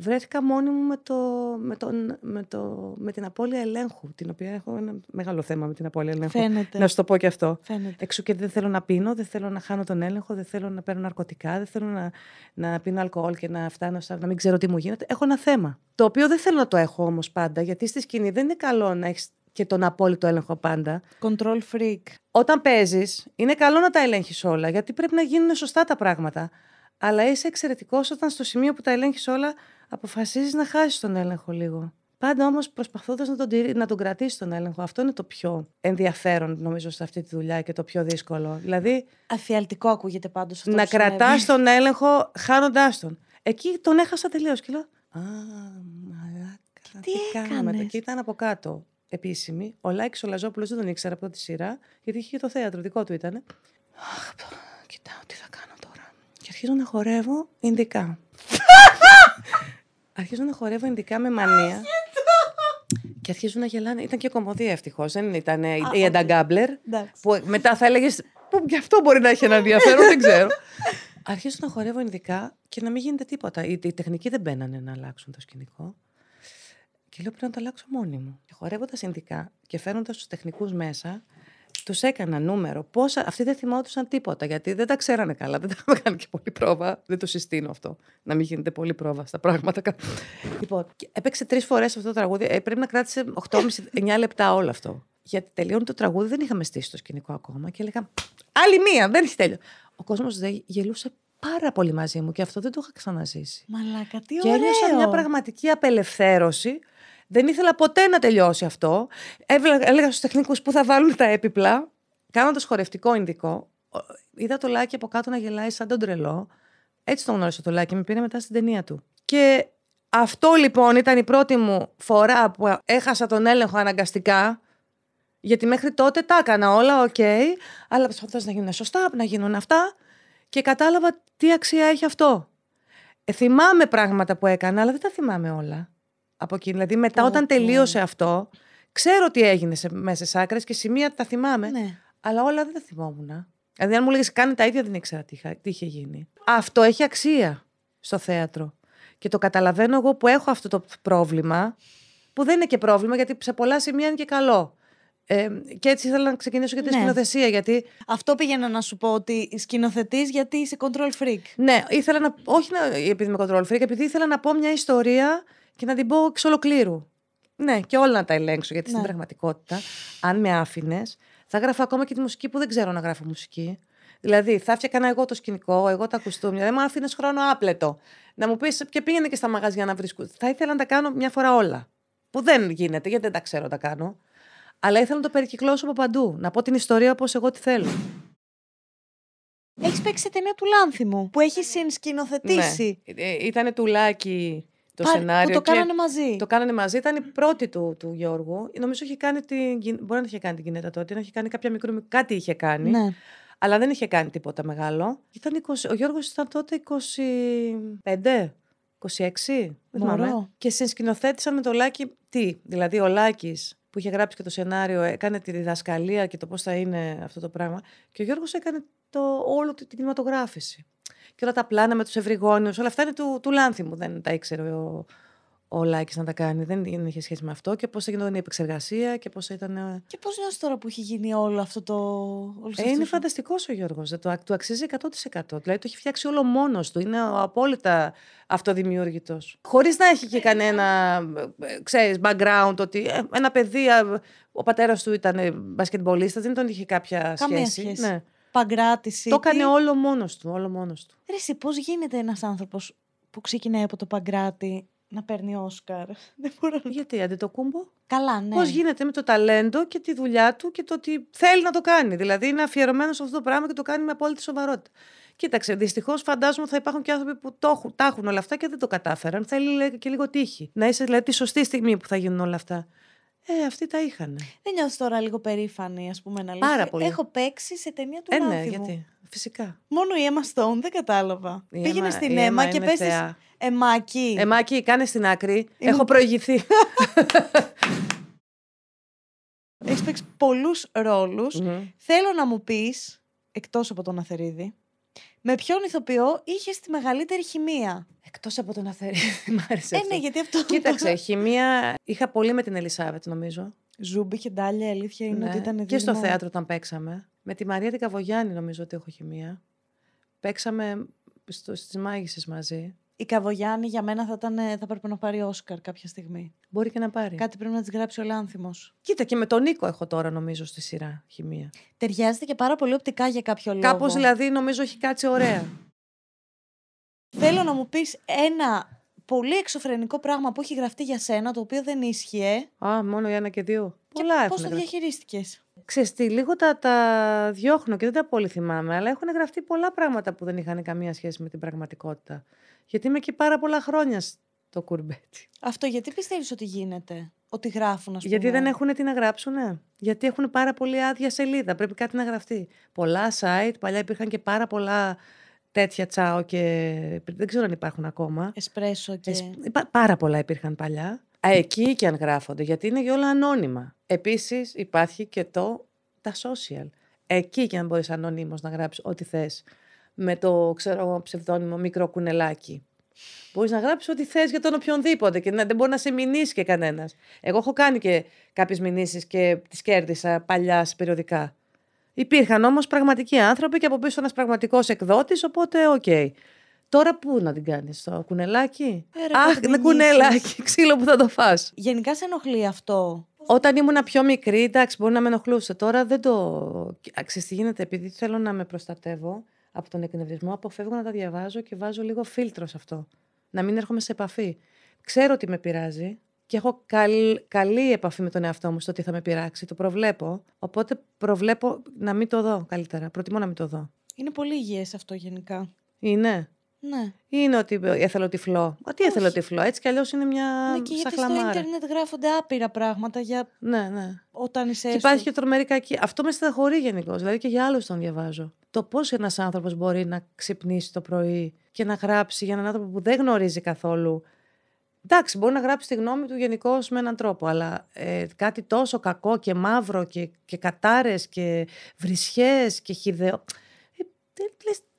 βρέθηκα μόνη μου με, το, με, τον, με, το, με την απώλεια ελέγχου, την οποία έχω ένα μεγάλο θέμα με την απώλεια ελέγχου. Να σου το πω και αυτό. Φαίνεται. Εξού και δεν θέλω να πίνω, δεν θέλω να χάνω τον έλεγχο, δεν θέλω να παίρνω ναρκωτικά, δεν θέλω να, να πίνω αλκοόλ και να φτάνω σαν να μην ξέρω τι μου γίνεται. Έχω ένα θέμα. Το οποίο δεν θέλω να το έχω όμως πάντα, γιατί στη σκηνή δεν είναι καλό να έχεις και τον απόλυτο έλεγχο πάντα. Control freak. Όταν παίζεις, είναι καλό να τα ελέγχεις όλα, γιατί πρέπει να γίνουν σωστά τα πράγματα. Αλλά είσαι εξαιρετικός όταν στο σημείο που τα ελέγχεις όλα αποφασίζεις να χάσεις τον έλεγχο λίγο. Πάντα όμως προσπαθώντας να τον, να τον κρατήσεις τον έλεγχο. Αυτό είναι το πιο ενδιαφέρον, νομίζω, σε αυτή τη δουλειά και το πιο δύσκολο. Δηλαδή. Αφιαλτικό ακούγεται πάντως αυτό. Να κρατάς τον έλεγχο χάνοντάς τον. Εκεί τον έχασα τελείως και λέω. Α, μαλάκα. Τι, τι κάναμε. Και ήταν από κάτω επίσημη. Ο Λάκη ο Λαζόπουλο δεν τον ήξερα από τη σειρά, γιατί είχε το θέατρο, δικό του ήταν. Αχ, κοιτάω τι θα κάνω τώρα. Και αρχίζω να χορεύω ειδικά αρχίζουν να χορεύω ειδικά με μανία. Και αρχίζουν να γελάνε. Ήταν και κομμωδία ευτυχώς. Δεν ήταν ε, η Ανταγκάμπλερ. Που μετά θα έλεγες. Που και αυτό μπορεί να έχει ένα ενδιαφέρον, δεν ξέρω. Αρχίζουν να χορεύω ειδικά και να μην γίνεται τίποτα. Οι, οι τεχνικοί δεν μπαίνανε να αλλάξουν το σκηνικό. Και λέω πρέπει να το αλλάξω μόνη μου. Και χορεύοντας ειδικά και φέρνοντας τους τεχνικούς μέσα, τους έκανα νούμερο. Πόσα... Αυτοί δεν θυμόντουσαν τίποτα, γιατί δεν τα ξέρανε καλά. Δεν τα είχαμε και πολύ πρόβα. Δεν το συστήνω αυτό. Να μην γίνεται πολύ πρόβα στα πράγματα. λοιπόν, έπαιξε τρεις φορές αυτό το τραγούδι. Ε, πρέπει να κράτησε 8,5-9 λεπτά όλο αυτό. Γιατί τελειώνει το τραγούδι, δεν είχαμε στήσει το σκηνικό ακόμα και έλεγα Άλλη μία, δεν έχει τέλειο. Ο κόσμος γελούσε πάρα πολύ μαζί μου και αυτό δεν το είχα ξαναζήσει. Μαλάκα, τι ωραίο. Και ένιωσα μια πραγματική απελευθέρωση δεν ήθελα ποτέ να τελειώσει αυτό. έλεγα στους τεχνικούς που θα βάλουν τα έπιπλα. Κάνοντας χορευτικό ειδικό, είδα το λάκι από κάτω να γελάει σαν τον τρελό. Έτσι το γνώρισα το λάκι, με πήρε μετά στην ταινία του. Και αυτό λοιπόν ήταν η πρώτη μου φορά που έχασα τον έλεγχο αναγκαστικά. Γιατί μέχρι τότε τα έκανα όλα, οκ. Okay, αλλά προσπαθούσα να γίνουν σωστά, να γίνουν αυτά. Και κατάλαβα τι αξία έχει αυτό. Ε, θυμάμαι πράγματα που έκανα, αλλά δεν τα θυμάμαι όλα από Δηλαδή, μετά όταν τελείωσε αυτό, ξέρω τι έγινε σε, μέσα σε άκρες και σημεία τα θυμάμαι. Ναι. Αλλά όλα δεν τα θυμόμουν. Δηλαδή, αν μου λέγες κάνει τα ίδια, δεν ήξερα τι, τι είχε γίνει. Αυτό έχει αξία στο θέατρο. Και το καταλαβαίνω εγώ που έχω αυτό το πρόβλημα, που δεν είναι και πρόβλημα, γιατί σε πολλά σημεία είναι και καλό. Ε, και έτσι ήθελα να ξεκινήσω και τη ναι. σκηνοθεσία. Γιατί... Αυτό πήγαινα να σου πω ότι σκηνοθετείς γιατί είσαι control freak. Ναι, ήθελα να. Όχι να... επειδή είμαι control freak, επειδή ήθελα να πω μια ιστορία και να την πω εξ ολοκλήρου. Ναι, και όλα να τα ελέγξω. Γιατί ναι. στην πραγματικότητα, αν με άφηνες, θα γράφω ακόμα και τη μουσική που δεν ξέρω να γράφω μουσική. Δηλαδή, θα έφτιακα εγώ το σκηνικό, εγώ τα κουστούμια. Δεν μου άφηνες χρόνο άπλετο. Να μου πεις και πήγαινε και στα μαγαζιά να βρίσκω. Θα ήθελα να τα κάνω μια φορά όλα. Που δεν γίνεται, γιατί δεν τα ξέρω να τα κάνω. Αλλά ήθελα να το περικυκλώσω από παντού. Να πω την ιστορία όπως εγώ τη θέλω. Έχεις παίξει ταινία του Λάνθιμου που έχει συνσκηνοθετήσει. Ναι. ναι. Ε, ε, ήτανε τουλάκι το Πάρε, σενάριο. Που το κάνανε μαζί. Το κάνανε μαζί. Ήταν η πρώτη του, του Γιώργου. Νομίζω είχε κάνει την. Μπορεί να είχε κάνει την κινέτα τότε, να είχε κάνει κάποια μικρού. Κάτι είχε κάνει. Ναι. Αλλά δεν είχε κάνει τίποτα μεγάλο. Ήταν 20, ο γιωργο ήταν τότε 25. 26, Και συνσκηνοθέτησαν με το Λάκη. Τι, δηλαδή ο Λάκης που είχε γράψει και το σενάριο, έκανε τη διδασκαλία και το πώς θα είναι αυτό το πράγμα. Και ο Γιώργος έκανε το, όλο την κινηματογράφηση και όλα τα πλάνα με τους ευρυγόνιους. Όλα αυτά είναι του, του μου. Δεν τα ήξερε ο, ο Λάκης να τα κάνει. Δεν, είχε σχέση με αυτό. Και πώς έγινε η επεξεργασία και πώς ήταν. Ε, και πώς νιώθεις τώρα που έχει γίνει όλο αυτό το. Όλο ε, είναι φανταστικός ο Γιώργος. Το, του αξίζει 100%. Δηλαδή το έχει φτιάξει όλο μόνος του. Είναι απόλυτα αυτοδημιούργητος. Χωρίς να έχει και ε, κανένα ε, ξέρεις, background ότι ένα παιδί. Ο πατέρας του ήταν μπασκετμπολίστας. δεν τον είχε κάποια Καμία σχέση. Ναι παγκράτηση. Το έκανε όλο μόνος του. Όλο μόνος του. Ρε, πώς γίνεται ένας άνθρωπος που ξεκινάει από το παγκράτη να παίρνει Όσκαρ. Δεν μπορώ να... Γιατί, αντί το κούμπο. Καλά, ναι. Πώς γίνεται με το ταλέντο και τη δουλειά του και το ότι θέλει να το κάνει. Δηλαδή είναι αφιερωμένος σε αυτό το πράγμα και το κάνει με απόλυτη σοβαρότητα. Κοίταξε, δυστυχώς φαντάζομαι ότι θα υπάρχουν και άνθρωποι που το έχουν, τα έχουν όλα αυτά και δεν το κατάφεραν. Θέλει και λίγο τύχη. Να είσαι δηλαδή τη σωστή στιγμή που θα γίνουν όλα αυτά. Ε, αυτοί τα είχαν. Δεν νιώθω τώρα λίγο περήφανη, ας πούμε, να λέω. Πάρα πολύ. Έχω παίξει σε ταινία του ε, ναι, γιατί. Φυσικά. Μόνο η Emma Stone δεν κατάλαβα. Η Πήγαινε στην Emma, και πέσει. Εμάκι. Εμάκι, κάνε στην ακρη Είμαι... Έχω προηγηθεί. Έχεις παίξει πολλούς Θέλω να μου πεις, εκτός από τον Αθερίδη, με ποιον ηθοποιό είχες τη μεγαλύτερη χημεία. Εκτός από τον Αθέρι. Μ' άρεσε. Ε, ναι, γιατί αυτό. Κοίταξε, χημεία είχα πολύ με την Ελισάβετ, νομίζω. Ζούμπι και ντάλια, αλήθεια είναι ναι. ότι ήταν Και στο θέατρο όταν παίξαμε. Με τη Μαρία την Καβογιάννη νομίζω ότι έχω χημεία. Παίξαμε στο, στις μαζί η Καβογιάννη για μένα θα, ήταν, θα πρέπει να πάρει Όσκαρ κάποια στιγμή. Μπορεί και να πάρει. Κάτι πρέπει να της γράψει ο Λάνθιμος. Κοίτα, και με τον Νίκο έχω τώρα νομίζω στη σειρά χημεία. Ταιριάζεται και πάρα πολύ οπτικά για κάποιο λόγο. Κάπως δηλαδή νομίζω έχει κάτσει ωραία. Θέλω να μου πεις ένα πολύ εξωφρενικό πράγμα που έχει γραφτεί για σένα, το οποίο δεν ίσχυε. Α, μόνο για ένα και δύο. Και Πολλά Πώς το διαχειρίστηκες. Ξέρεις τι, λίγο τα, τα διώχνω και δεν τα πολύ θυμάμαι, αλλά έχουν γραφτεί πολλά πράγματα που δεν είχαν καμία σχέση με την πραγματικότητα. Γιατί είμαι και πάρα πολλά χρόνια στο κουρμπέτι. Αυτό γιατί πιστεύεις ότι γίνεται, ότι γράφουν, ας πούμε. Γιατί δεν έχουν τι να γράψουν, ναι. Γιατί έχουν πάρα πολύ άδεια σελίδα. Πρέπει κάτι να γραφτεί. Πολλά site, παλιά υπήρχαν και πάρα πολλά τέτοια τσάο και. Δεν ξέρω αν υπάρχουν ακόμα. Εσπρέσο και. Εσ... Πάρα πολλά υπήρχαν παλιά. Α, εκεί και αν γράφονται, γιατί είναι για όλα ανώνυμα. Επίσης υπάρχει και το τα social. Εκεί και αν μπορείς ανώνυμο να γράψεις ό,τι θες, με το ξέρω, ψευδόνυμο μικρό κουνελάκι. Μπορείς να γράψεις ό,τι θες για τον οποιονδήποτε και δεν μπορεί να σε μηνύσει και κανένας. Εγώ έχω κάνει και κάποιες μηνύσεις και τις κέρδισα παλιά περιοδικά. Υπήρχαν όμως πραγματικοί άνθρωποι και από πίσω ένας πραγματικός εκδότης, οπότε οκ. Τώρα πού να την κάνεις, το κουνελάκι. Έρα, ε, Αχ, κουνελάκι, ξύλο που θα το φας. Γενικά σε ενοχλεί αυτό. Όταν ήμουν πιο μικρή, εντάξει, μπορεί να με ενοχλούσε. Τώρα δεν το. Αξίζει γίνεται, επειδή θέλω να με προστατεύω από τον εκνευρισμό, αποφεύγω να τα διαβάζω και βάζω λίγο φίλτρο σε αυτό. Να μην έρχομαι σε επαφή. Ξέρω ότι με πειράζει και έχω καλ, καλή επαφή με τον εαυτό μου στο ότι θα με πειράξει. Το προβλέπω. Οπότε προβλέπω να μην το δω καλύτερα. Προτιμώ να μην το δω. Είναι πολύ υγιές αυτό γενικά. Είναι. Ναι. Είναι ότι έθελο τυφλό. τι έθελο τυφλό. Έτσι κι αλλιώς είναι μια ναι, και γιατί στο ίντερνετ γράφονται άπειρα πράγματα για. Ναι, ναι. Όταν είσαι. Και υπάρχει και τρομερή κακή. Αυτό με στεναχωρεί γενικώς. Δηλαδή και για άλλους τον διαβάζω. Το πώς ένας άνθρωπος μπορεί να ξυπνήσει το πρωί και να γράψει για έναν άνθρωπο που δεν γνωρίζει καθόλου. Εντάξει, μπορεί να γράψει τη γνώμη του γενικώς με έναν τρόπο, αλλά ε, κάτι τόσο κακό και μαύρο και, και κατάρες και βρυσιέ και χιδεό. Ε,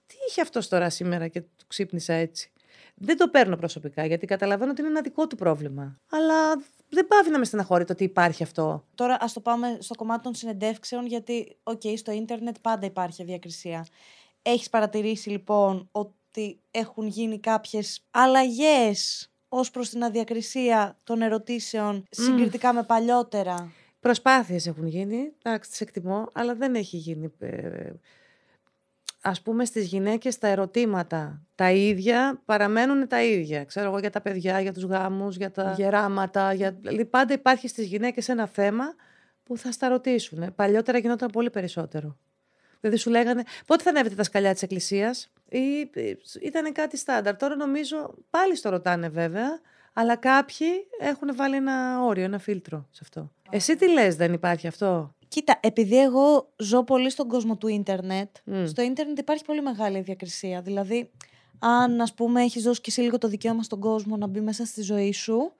τι είχε αυτός τώρα σήμερα και ξύπνησα έτσι. Δεν το παίρνω προσωπικά γιατί καταλαβαίνω ότι είναι ένα δικό του πρόβλημα. Αλλά δεν πάβει να με στεναχωρεί το ότι υπάρχει αυτό. Τώρα ας το πάμε στο κομμάτι των συνεντεύξεων, γιατί, οκ, στο ίντερνετ πάντα υπάρχει διακρισία. Έχεις παρατηρήσει λοιπόν ότι έχουν γίνει κάποιες αλλαγές ως προς την αδιακρισία των ερωτήσεων συγκριτικά με παλιότερα. Προσπάθειες έχουν γίνει, εντάξει, τις εκτιμώ, αλλά δεν έχει γίνει ε, ας πούμε στις γυναίκες τα ερωτήματα τα ίδια παραμένουν τα ίδια. Ξέρω εγώ για τα παιδιά, για τους γάμους, για τα γεράματα. Για... Δηλαδή πάντα υπάρχει στις γυναίκες ένα θέμα που θα στα ρωτήσουν. Παλιότερα γινόταν πολύ περισσότερο. Δηλαδή σου λέγανε πότε θα ανέβετε τα σκαλιά της εκκλησίας ή ήταν κάτι στάνταρ. Τώρα νομίζω πάλι στο ρωτάνε βέβαια, αλλά κάποιοι έχουν βάλει ένα όριο, ένα φίλτρο σε αυτό. Εσύ τι λες, δεν υπάρχει αυτό. Κοίτα, επειδή εγώ ζω πολύ στον κόσμο του ίντερνετ, στο ίντερνετ υπάρχει πολύ μεγάλη διακρισία. Δηλαδή, αν ας πούμε έχεις δώσει και εσύ λίγο το δικαίωμα στον κόσμο να μπει μέσα στη ζωή σου,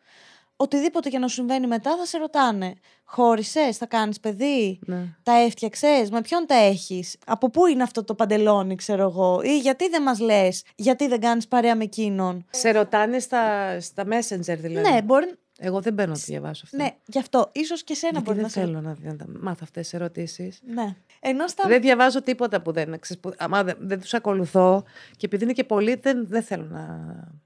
οτιδήποτε και να σου συμβαίνει μετά θα σε ρωτάνε. Χώρισες, θα κάνεις παιδί, ναι. τα έφτιαξες, με ποιον τα έχεις, από πού είναι αυτό το παντελόνι, ξέρω εγώ, ή γιατί δεν μας λες, γιατί δεν κάνεις παρέα με εκείνον. Σε ρωτάνε στα, στα messenger δηλαδή. Ναι, μπορεί εγώ δεν παίρνω να τη διαβάσω αυτά. Ναι, γι' αυτό. σω και σένα Γιατί μπορεί δεν θέλω να, να μάθω αυτές τις ερωτήσεις. Ναι. Ενώ στα... Δεν διαβάζω τίποτα που δεν. άμα δεν, δεν τους ακολουθώ και επειδή είναι και πολλοί, δεν, θέλω να.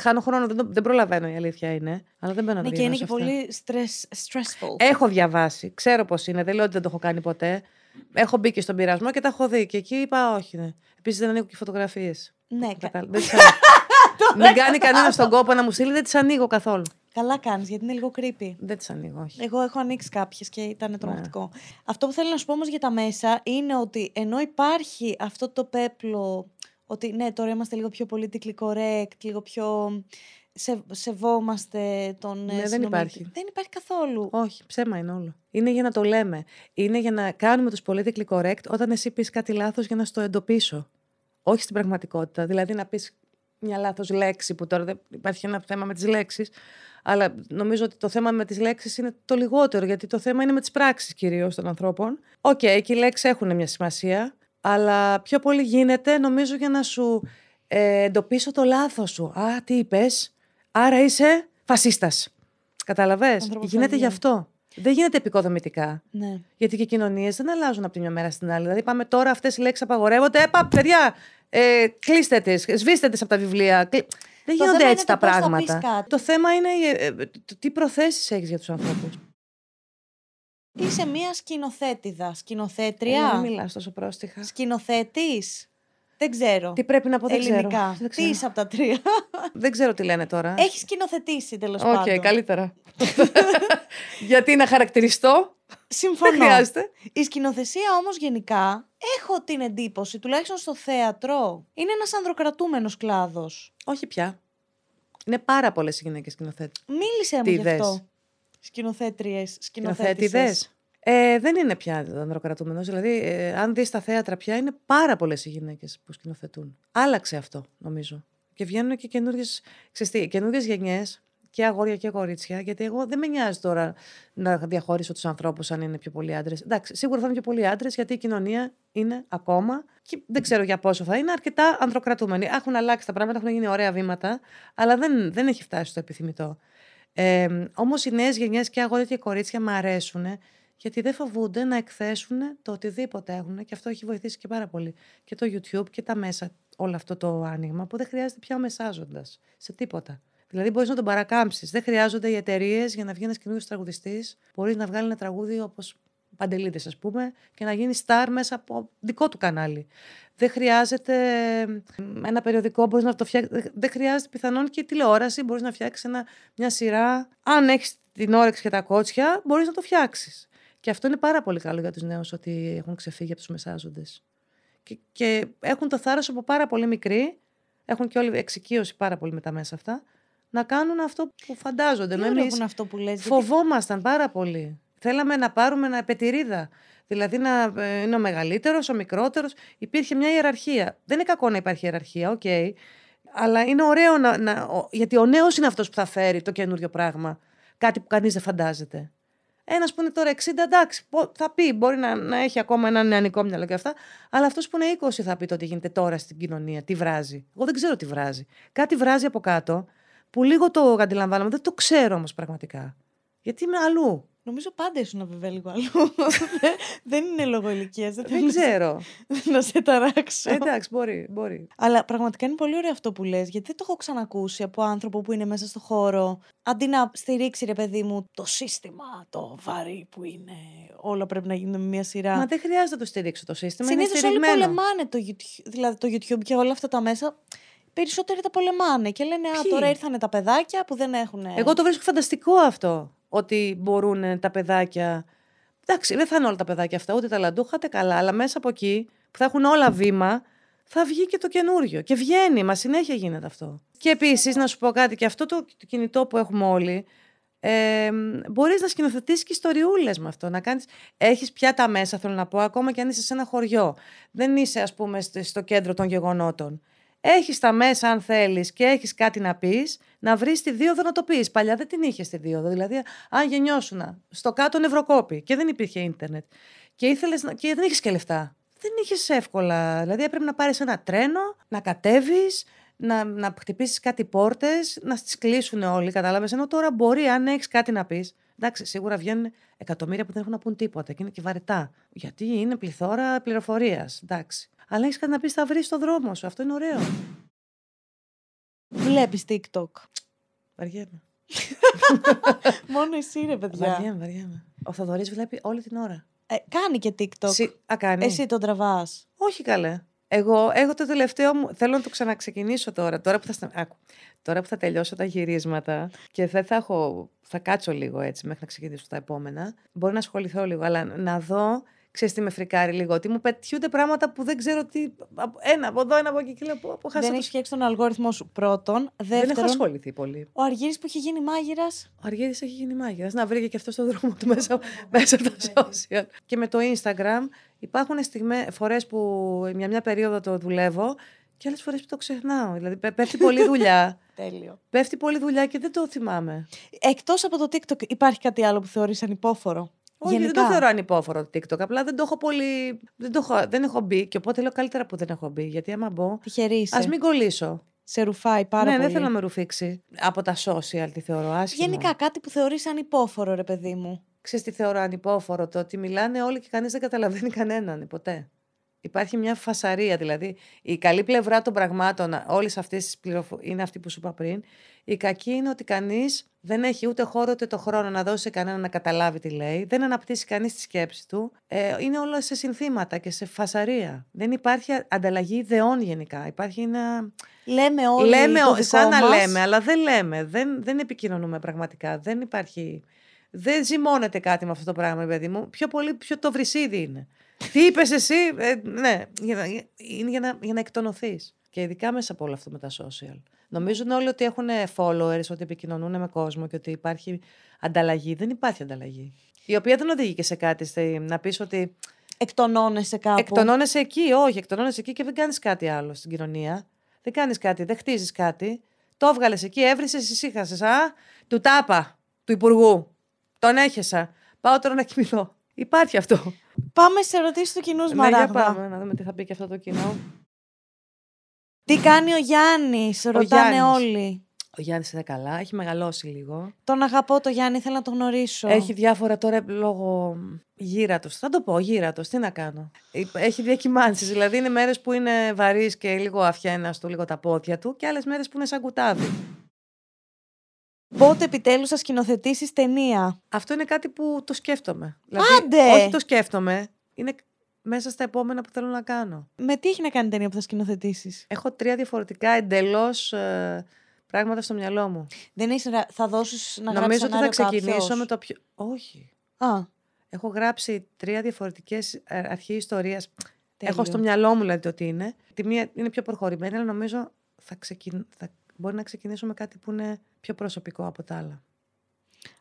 Χάνω χρόνο, δεν, δεν προλαβαίνω η αλήθεια είναι. Αλλά δεν μπαίνω να ναι, Και είναι και πολύ stress, stressful. Έχω διαβάσει. Ξέρω πώς είναι. Δεν λέω ότι δεν το έχω κάνει ποτέ. Έχω μπει και στον πειρασμό και τα έχω δει. Και εκεί είπα όχι. Ναι. Επίσης δεν ανοίγω και φωτογραφίες. Ναι, δεν Μην κάνει κανένα στον κόπο να μου στείλει, δεν τις ανοίγω καθόλου. Καλά κάνεις, γιατί είναι λίγο creepy. Δεν τις ανοίγω, όχι. Εγώ έχω ανοίξει κάποιες και ήταν ναι. τρομακτικό. Αυτό που θέλω να σου πω όμως για τα μέσα είναι ότι ενώ υπάρχει αυτό το πέπλο ότι ναι, τώρα είμαστε λίγο πιο politically correct, λίγο πιο σε, σεβόμαστε τον ε, ναι, δεν υπάρχει. Δεν υπάρχει καθόλου. Όχι, ψέμα είναι όλο. Είναι για να το λέμε. Είναι για να κάνουμε τους politically correct όταν εσύ πεις κάτι λάθος για να στο εντοπίσω. Όχι στην πραγματικότητα. Δηλαδή να πεις μια λάθος λέξη που τώρα δεν υπάρχει ένα θέμα με τις λέξεις. Αλλά νομίζω ότι το θέμα με τις λέξεις είναι το λιγότερο, γιατί το θέμα είναι με τις πράξεις κυρίως των ανθρώπων. Οκ, okay, και οι λέξεις έχουν μια σημασία, αλλά πιο πολύ γίνεται νομίζω για να σου ε, εντοπίσω το λάθος σου. Α, τι είπες. Άρα είσαι φασίστας. Καταλαβέ. Γίνεται γι' αυτό. Δεν γίνεται επικοδομητικά. Ναι. Γιατί και οι κοινωνίες δεν αλλάζουν από τη μια μέρα στην άλλη. Δηλαδή, πάμε τώρα, αυτές οι λέξεις απαγορεύονται. Επα, παιδιά, ε, κλείστε τις, σβήστε τις από τα βιβλία. Δεν γίνονται έτσι τα πράγματα. Το θέμα είναι ε, ε, τι προθέσεις έχεις για τους ανθρώπους. Είσαι μία σκηνοθέτηδα, σκηνοθέτρια. Δεν μιλάς τόσο πρόστιχα. Σκηνοθέτης. Δεν ξέρω. Τι πρέπει να πω, δεν Ελληνικά. ξέρω. Δεν Τι είσαι από τα τρία. Δεν ξέρω τι λένε τώρα. Έχεις σκηνοθετήσει τέλος πάντων. Οκ, καλύτερα. Γιατί να χαρακτηριστώ Συμφωνώ. Δεν χρειάζεται. Η σκηνοθεσία όμως γενικά έχω την εντύπωση, τουλάχιστον στο θέατρο, είναι ένας ανδροκρατούμενος κλάδος. Όχι πια. Είναι πάρα πολλές οι γυναίκες σκηνοθέτε. Μίλησε μου γι' αυτό. Σκηνοθέτριες, σκηνοθέτηδε. Ε, δεν είναι πια ανδροκρατούμενος. Δηλαδή, ε, αν δεις τα θέατρα πια, είναι πάρα πολλές οι γυναίκες που σκηνοθετούν. Άλλαξε αυτό, νομίζω. Και βγαίνουν και καινούριε γενιές και αγόρια και κορίτσια, γιατί εγώ δεν με νοιάζει τώρα να διαχωρίσω τους ανθρώπους αν είναι πιο πολλοί άντρες. Εντάξει, σίγουρα θα είναι πιο πολλοί άντρες, γιατί η κοινωνία είναι ακόμα και δεν ξέρω για πόσο θα είναι, αρκετά ανδροκρατούμενη. Έχουν αλλάξει τα πράγματα, έχουν γίνει ωραία βήματα, αλλά δεν, δεν έχει φτάσει στο επιθυμητό. Ε, Όμως οι νέες γενιές και αγόρια και κορίτσια μου αρέσουν γιατί δεν φοβούνται να εκθέσουν το οτιδήποτε έχουν και αυτό έχει βοηθήσει και πάρα πολύ. Και το YouTube και τα μέσα, όλο αυτό το άνοιγμα που δεν χρειάζεται πια ο σε τίποτα. Δηλαδή, μπορείς να τον παρακάμψεις. Δεν χρειάζονται οι εταιρείες για να βγει ένας καινούριο τραγουδιστής. Μπορείς να βγάλει ένα τραγούδι όπως Παντελίδε, ας πούμε, και να γίνει star μέσα από δικό του κανάλι. Δεν χρειάζεται ένα περιοδικό, μπορείς να το φτιάξεις. Δεν χρειάζεται πιθανόν και τηλεόραση. Μπορείς να φτιάξεις μια σειρά. Αν έχεις την όρεξη και τα κότσια, μπορείς να το φτιάξεις. Και αυτό είναι πάρα πολύ καλό για τους νέους ότι έχουν ξεφύγει από τους μεσάζοντες. Και, και έχουν το θάρρος από πάρα πολύ μικροί. Έχουν και όλοι εξοικείωση πάρα πολύ με τα μέσα αυτά να κάνουν αυτό που φαντάζονται. Τι Εμείς αυτό που λες, φοβόμασταν πάρα πολύ. Θέλαμε να πάρουμε ένα επετηρίδα. Δηλαδή να ε, είναι ο μεγαλύτερος, ο μικρότερος. Υπήρχε μια ιεραρχία. Δεν είναι κακό να υπάρχει ιεραρχία, οκ. Okay. Αλλά είναι ωραίο να, να γιατί ο νέος είναι αυτός που θα φέρει το καινούριο πράγμα. Κάτι που κανείς δεν φαντάζεται. Ένας που είναι τώρα 60, εντάξει, θα πει, μπορεί να, να έχει ακόμα ένα νεανικό μυαλό και αυτά. Αλλά αυτός που είναι 20 θα πει το τι γίνεται τώρα στην κοινωνία, τι βράζει. Εγώ δεν ξέρω τι βράζει. Κάτι βράζει από κάτω που λίγο το αντιλαμβάνομαι, δεν το ξέρω όμως πραγματικά. Γιατί είμαι αλλού. Νομίζω πάντα ήσουν βέβαια λίγο αλλού. δεν είναι λόγω ηλικίας. Δεν, δεν ξέρω. να σε ταράξω. Ε, εντάξει, μπορεί, μπορεί. Αλλά πραγματικά είναι πολύ ωραίο αυτό που λες, γιατί δεν το έχω ξανακούσει από άνθρωπο που είναι μέσα στο χώρο. Αντί να στηρίξει, ρε παιδί μου, το σύστημα, το βαρύ που είναι, όλα πρέπει να γίνουν με μια σειρά. Μα δεν χρειάζεται να το στηρίξω το σύστημα. Συνήθως όλοι πολεμάνε το YouTube, δηλαδή το YouTube και όλα αυτά τα μέσα περισσότεροι τα πολεμάνε και λένε Α, τώρα ήρθανε τα παιδάκια που δεν έχουν. Εγώ το βρίσκω φανταστικό αυτό. Ότι μπορούν τα παιδάκια. Εντάξει, δεν θα είναι όλα τα παιδάκια αυτά, ούτε τα λαντούχα, ούτε καλά. Αλλά μέσα από εκεί που θα έχουν όλα βήμα, θα βγει και το καινούριο. Και βγαίνει, μα συνέχεια γίνεται αυτό. Και επίσης, να σου πω κάτι, και αυτό το κινητό που έχουμε όλοι, ε, μπορείς να σκηνοθετήσεις και ιστοριούλες με αυτό. Να κάνεις... Έχεις πια τα μέσα, θέλω να πω, ακόμα και αν είσαι σε ένα χωριό. Δεν είσαι, ας πούμε, στο κέντρο των γεγονότων. Έχεις τα μέσα, αν θέλεις, και έχεις κάτι να πεις, να βρεις τη δίωδο να το πεις. Παλιά δεν την είχες τη δίωδο. Δηλαδή, αν γεννιώσουνα στο κάτω νευροκόπη και δεν υπήρχε ίντερνετ και, ήθελες, και δεν είχες και λεφτά. Δεν είχες εύκολα. Δηλαδή, έπρεπε να πάρεις ένα τρένο, να κατέβεις, να, να χτυπήσεις κάτι πόρτες, να τι κλείσουν όλοι. Κατάλαβες. Ενώ τώρα μπορεί, αν έχεις κάτι να πεις. Εντάξει, σίγουρα βγαίνουν εκατομμύρια που δεν έχουν να πούν τίποτα και είναι και βαρετά. Γιατί είναι πληθώρα πληροφορίας. Εντάξει αλλά έχεις κάτι να πεις, θα βρεις το δρόμο σου. Αυτό είναι ωραίο. Βλέπεις TikTok. Βαριέμαι. Μόνο εσύ είναι, παιδιά. Βαριέμαι, βαριέμαι. Ο Θοδωρής βλέπει όλη την ώρα. Ε, κάνει και TikTok. Α, κάνει. Εσύ τον τραβάς. Όχι καλέ. Εγώ έχω το τελευταίο μου. Θέλω να το ξαναξεκινήσω τώρα. Τώρα που θα, στα... Τώρα που θα τελειώσω τα γυρίσματα και δεν θα, έχω... θα κάτσω λίγο έτσι μέχρι να ξεκινήσω τα επόμενα. Μπορεί να ασχοληθώ λίγο, αλλά να δω Ξέρετε τι με φρικάρει λίγο. Ότι μου πετιούνται πράγματα που δεν ξέρω τι. Ένα από εδώ, ένα από εκεί. Και λέω, από χάσα δεν έχει φτιάξει τον αλγόριθμό σου. Πρώτον. Δεύτερον, δεν έχω ασχοληθεί πολύ. Ο Αργύρης που έχει γίνει μάγειρας. Ο Αργύρης έχει γίνει μάγειρας. Να βρήκε και αυτό στον δρόμο του μέσα, από τα ναι, ναι. social. Και με το Instagram υπάρχουν φορές που μια, μια περίοδο το δουλεύω και άλλες φορές που το ξεχνάω. Δηλαδή πέφτει πολύ δουλειά. Τέλειο. Πέφτει πολλή δουλειά και δεν το θυμάμαι. Εκτός από το TikTok, υπάρχει κάτι άλλο που θεωρείς ανυπόφορο. Όχι, Γενικά. δεν το θεωρώ ανυπόφορο το TikTok. Απλά δεν το έχω πολύ. Δεν, το έχω, δεν έχω μπει και οπότε λέω καλύτερα που δεν έχω μπει. Γιατί άμα μπω. Τυχερή. Ας μην κολλήσω. Σε ρουφάει πάρα ναι, πολύ. Ναι, δεν θέλω να με ρουφήξει. Από τα social τη θεωρώ άσχημα. Γενικά κάτι που θεωρείς ανυπόφορο, ρε παιδί μου. Ξέρεις τι θεωρώ ανυπόφορο, το ότι μιλάνε όλοι και κανείς δεν καταλαβαίνει κανέναν ποτέ. Υπάρχει μια φασαρία, δηλαδή η καλή πλευρά των πραγμάτων όλης αυτής της πληροφορία είναι αυτή που σου είπα πριν, η κακή είναι ότι κανείς δεν έχει ούτε χώρο ούτε το χρόνο να δώσει κανένα να καταλάβει τι λέει. Δεν αναπτύσσει κανείς τη σκέψη του. Ε, είναι όλα σε συνθήματα και σε φασαρία. Δεν υπάρχει ανταλλαγή ιδεών γενικά. Υπάρχει ένα. Λέμε όλοι. Λέμε, το δικό σαν μας. να λέμε, αλλά δεν λέμε. Δεν, δεν επικοινωνούμε πραγματικά. Δεν υπάρχει. Δεν ζυμώνεται κάτι με αυτό το πράγμα, παιδί μου. Πιο πολύ πιο το βρυσίδι είναι. τι είπες εσύ, ε, ναι, είναι για να, για να εκτονωθείς. Και ειδικά μέσα από όλο αυτό με τα social. Νομίζουν όλοι ότι έχουν followers, ότι επικοινωνούν με κόσμο και ότι υπάρχει ανταλλαγή. Δεν υπάρχει ανταλλαγή. Η οποία δεν οδηγεί και σε κάτι, να πεις ότι. Εκτονώνεσαι κάπου. Εκτονώνεσαι εκεί, όχι. Εκτονώνεσαι εκεί και δεν κάνεις κάτι άλλο στην κοινωνία. Δεν κάνεις κάτι, δεν χτίζεις κάτι. Το έβγαλες εκεί, έβρισες, ησύχασες. Α, του τάπα, του υπουργού. Τον έχεσα. Πάω τώρα να κοιμηθώ. Υπάρχει αυτό. Πάμε σε ερωτήσεις του κοινού, ναι, Μαρία. να δούμε τι θα πει και αυτό το κοινό. Τι κάνει ο Γιάννης, ρωτάνε Γιάννης. όλοι. Ο Γιάννης είναι καλά, έχει μεγαλώσει λίγο. Τον αγαπώ το Γιάννη, θέλω να τον γνωρίσω. Έχει διάφορα τώρα λόγω γύρατος. Θα το πω, γύρατος, τι να κάνω. Έχει διακυμάνσεις. Δηλαδή είναι μέρες που είναι βαρύς και λίγο αφιένα του, λίγο τα πόδια του, και άλλες μέρες που είναι σαν κουτάδι. Πότε επιτέλους θα σκηνοθετήσεις ταινία. Αυτό είναι κάτι που το σκέφτομαι. Δηλαδή, Όχι το σκέφτομαι. Είναι μέσα στα επόμενα που θέλω να κάνω. Με τι έχει να κάνει η ταινία που θα σκηνοθετήσεις. Έχω τρία διαφορετικά εντελώς ε, πράγματα στο μυαλό μου. Δεν είσαι, θα δώσεις να Νομίζω ότι θα ξεκινήσω κάποιος. με το πιο. Όχι. Α. Έχω γράψει τρία διαφορετικές ε, αρχή ιστορίας. Έχω στο μυαλό μου δηλαδή το τι είναι. Τη μία είναι πιο προχωρημένη, αλλά νομίζω θα, ξεκιν... θα μπορεί να ξεκινήσω με κάτι που είναι πιο προσωπικό από τα άλλα.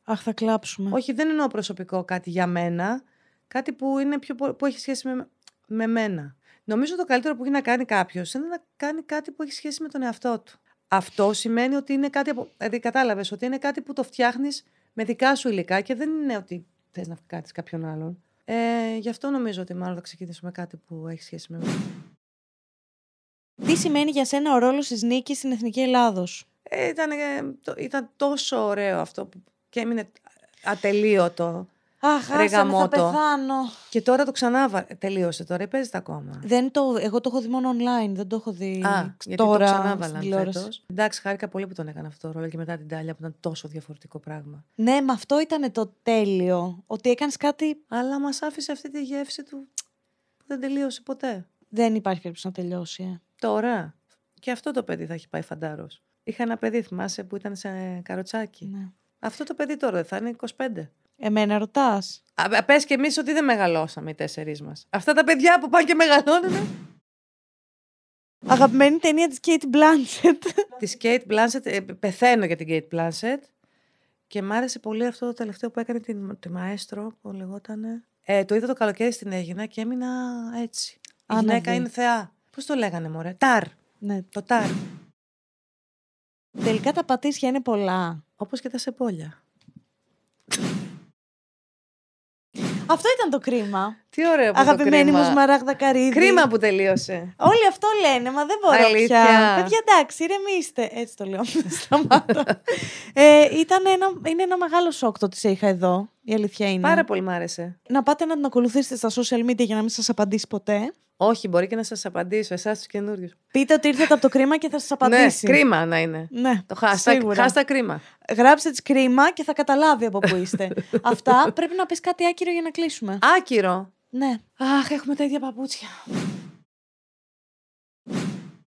Αχ, θα κλάψουμε. Όχι, δεν εννοώ προσωπικό κάτι για μένα κάτι που, είναι πιο, που έχει σχέση με, με μένα. Νομίζω το καλύτερο που έχει να κάνει κάποιος είναι να κάνει κάτι που έχει σχέση με τον εαυτό του. Αυτό σημαίνει ότι είναι κάτι. Δηλαδή, κατάλαβες ότι είναι κάτι που το φτιάχνεις με δικά σου υλικά και δεν είναι ότι θες να φτιάξεις κάποιον άλλον. Ε, γι' αυτό νομίζω ότι μάλλον θα ξεκινήσουμε κάτι που έχει σχέση με Τι σημαίνει για σένα ο ρόλος της νίκης στην Εθνική Ελλάδος, ε, ήταν, ε, ήταν τόσο ωραίο αυτό που, και έμεινε ατελείωτο. Αχ, ρε γαμότο. θα πεθάνω. Και τώρα το ξανά τελείωσε τώρα, παίζεται ακόμα. Δεν το, εγώ το έχω δει μόνο online, δεν το έχω δει Α, τώρα γιατί το ξανάβαλαν φέτος. Εντάξει, χάρηκα πολύ που τον έκανα αυτό το ρόλο και μετά την τάλια που ήταν τόσο διαφορετικό πράγμα. Ναι, μα αυτό ήταν το τέλειο, ότι έκανες κάτι... Αλλά μας άφησε αυτή τη γεύση του που δεν τελείωσε ποτέ. Δεν υπάρχει περίπτωση να τελειώσει. Ε. Τώρα. Και αυτό το παιδί θα έχει πάει φαντάρος. Είχα ένα παιδί, θυμάσαι, που ήταν σε καροτσάκι. Ναι. Αυτό το παιδί τώρα θα είναι 25. Εμένα ρωτάς. Πες και εμείς ότι δεν μεγαλώσαμε οι τέσσερις μας. Αυτά τα παιδιά που πάνε και μεγαλώνουν. Αγαπημένη ταινία της Kate Blanchett. της Kate Blanchett. Ε, πεθαίνω για την Kate Blanchett. Και μ' άρεσε πολύ αυτό το τελευταίο που έκανε την, τη Μαέστρο, που λεγόταν. Ε, το είδα το καλοκαίρι στην Έγινα και έμεινα έτσι. Η γυναίκα είναι θεά. Πώς το λέγανε, Μωρέ. Τάρ. Ναι. Το τάρ. Τελικά τα πατήσια είναι πολλά. Όπως και τα σεπόλια. Αυτό ήταν το κρίμα. Τι ωραίο που Αγαπημένη μου Σμαράγδα Καρύδη. Κρίμα που τελείωσε. Όλοι αυτό λένε, μα δεν μπορώ Αλήθεια. πια. Παιδιά, εντάξει, ηρεμήστε. Έτσι το λέω. ε, ήταν ένα, είναι ένα μεγάλο σοκ το ότι σε είχα εδώ. Η αλήθεια είναι. Πάρα πολύ μ' άρεσε. Να πάτε να την ακολουθήσετε στα social media για να μην σας απαντήσει ποτέ. Όχι, μπορεί και να σας απαντήσω, εσάς τους καινούριους. Πείτε ότι ήρθατε από το κρίμα και θα σας ναι, απαντήσει. ναι, κρίμα να είναι. Ναι, το Χάστα κρίμα. Γράψτε της κρίμα και θα καταλάβει από πού είστε. Αυτά πρέπει να πεις κάτι άκυρο για να κλείσουμε. Άκυρο. Ναι. Αχ, έχουμε τα ίδια παπούτσια.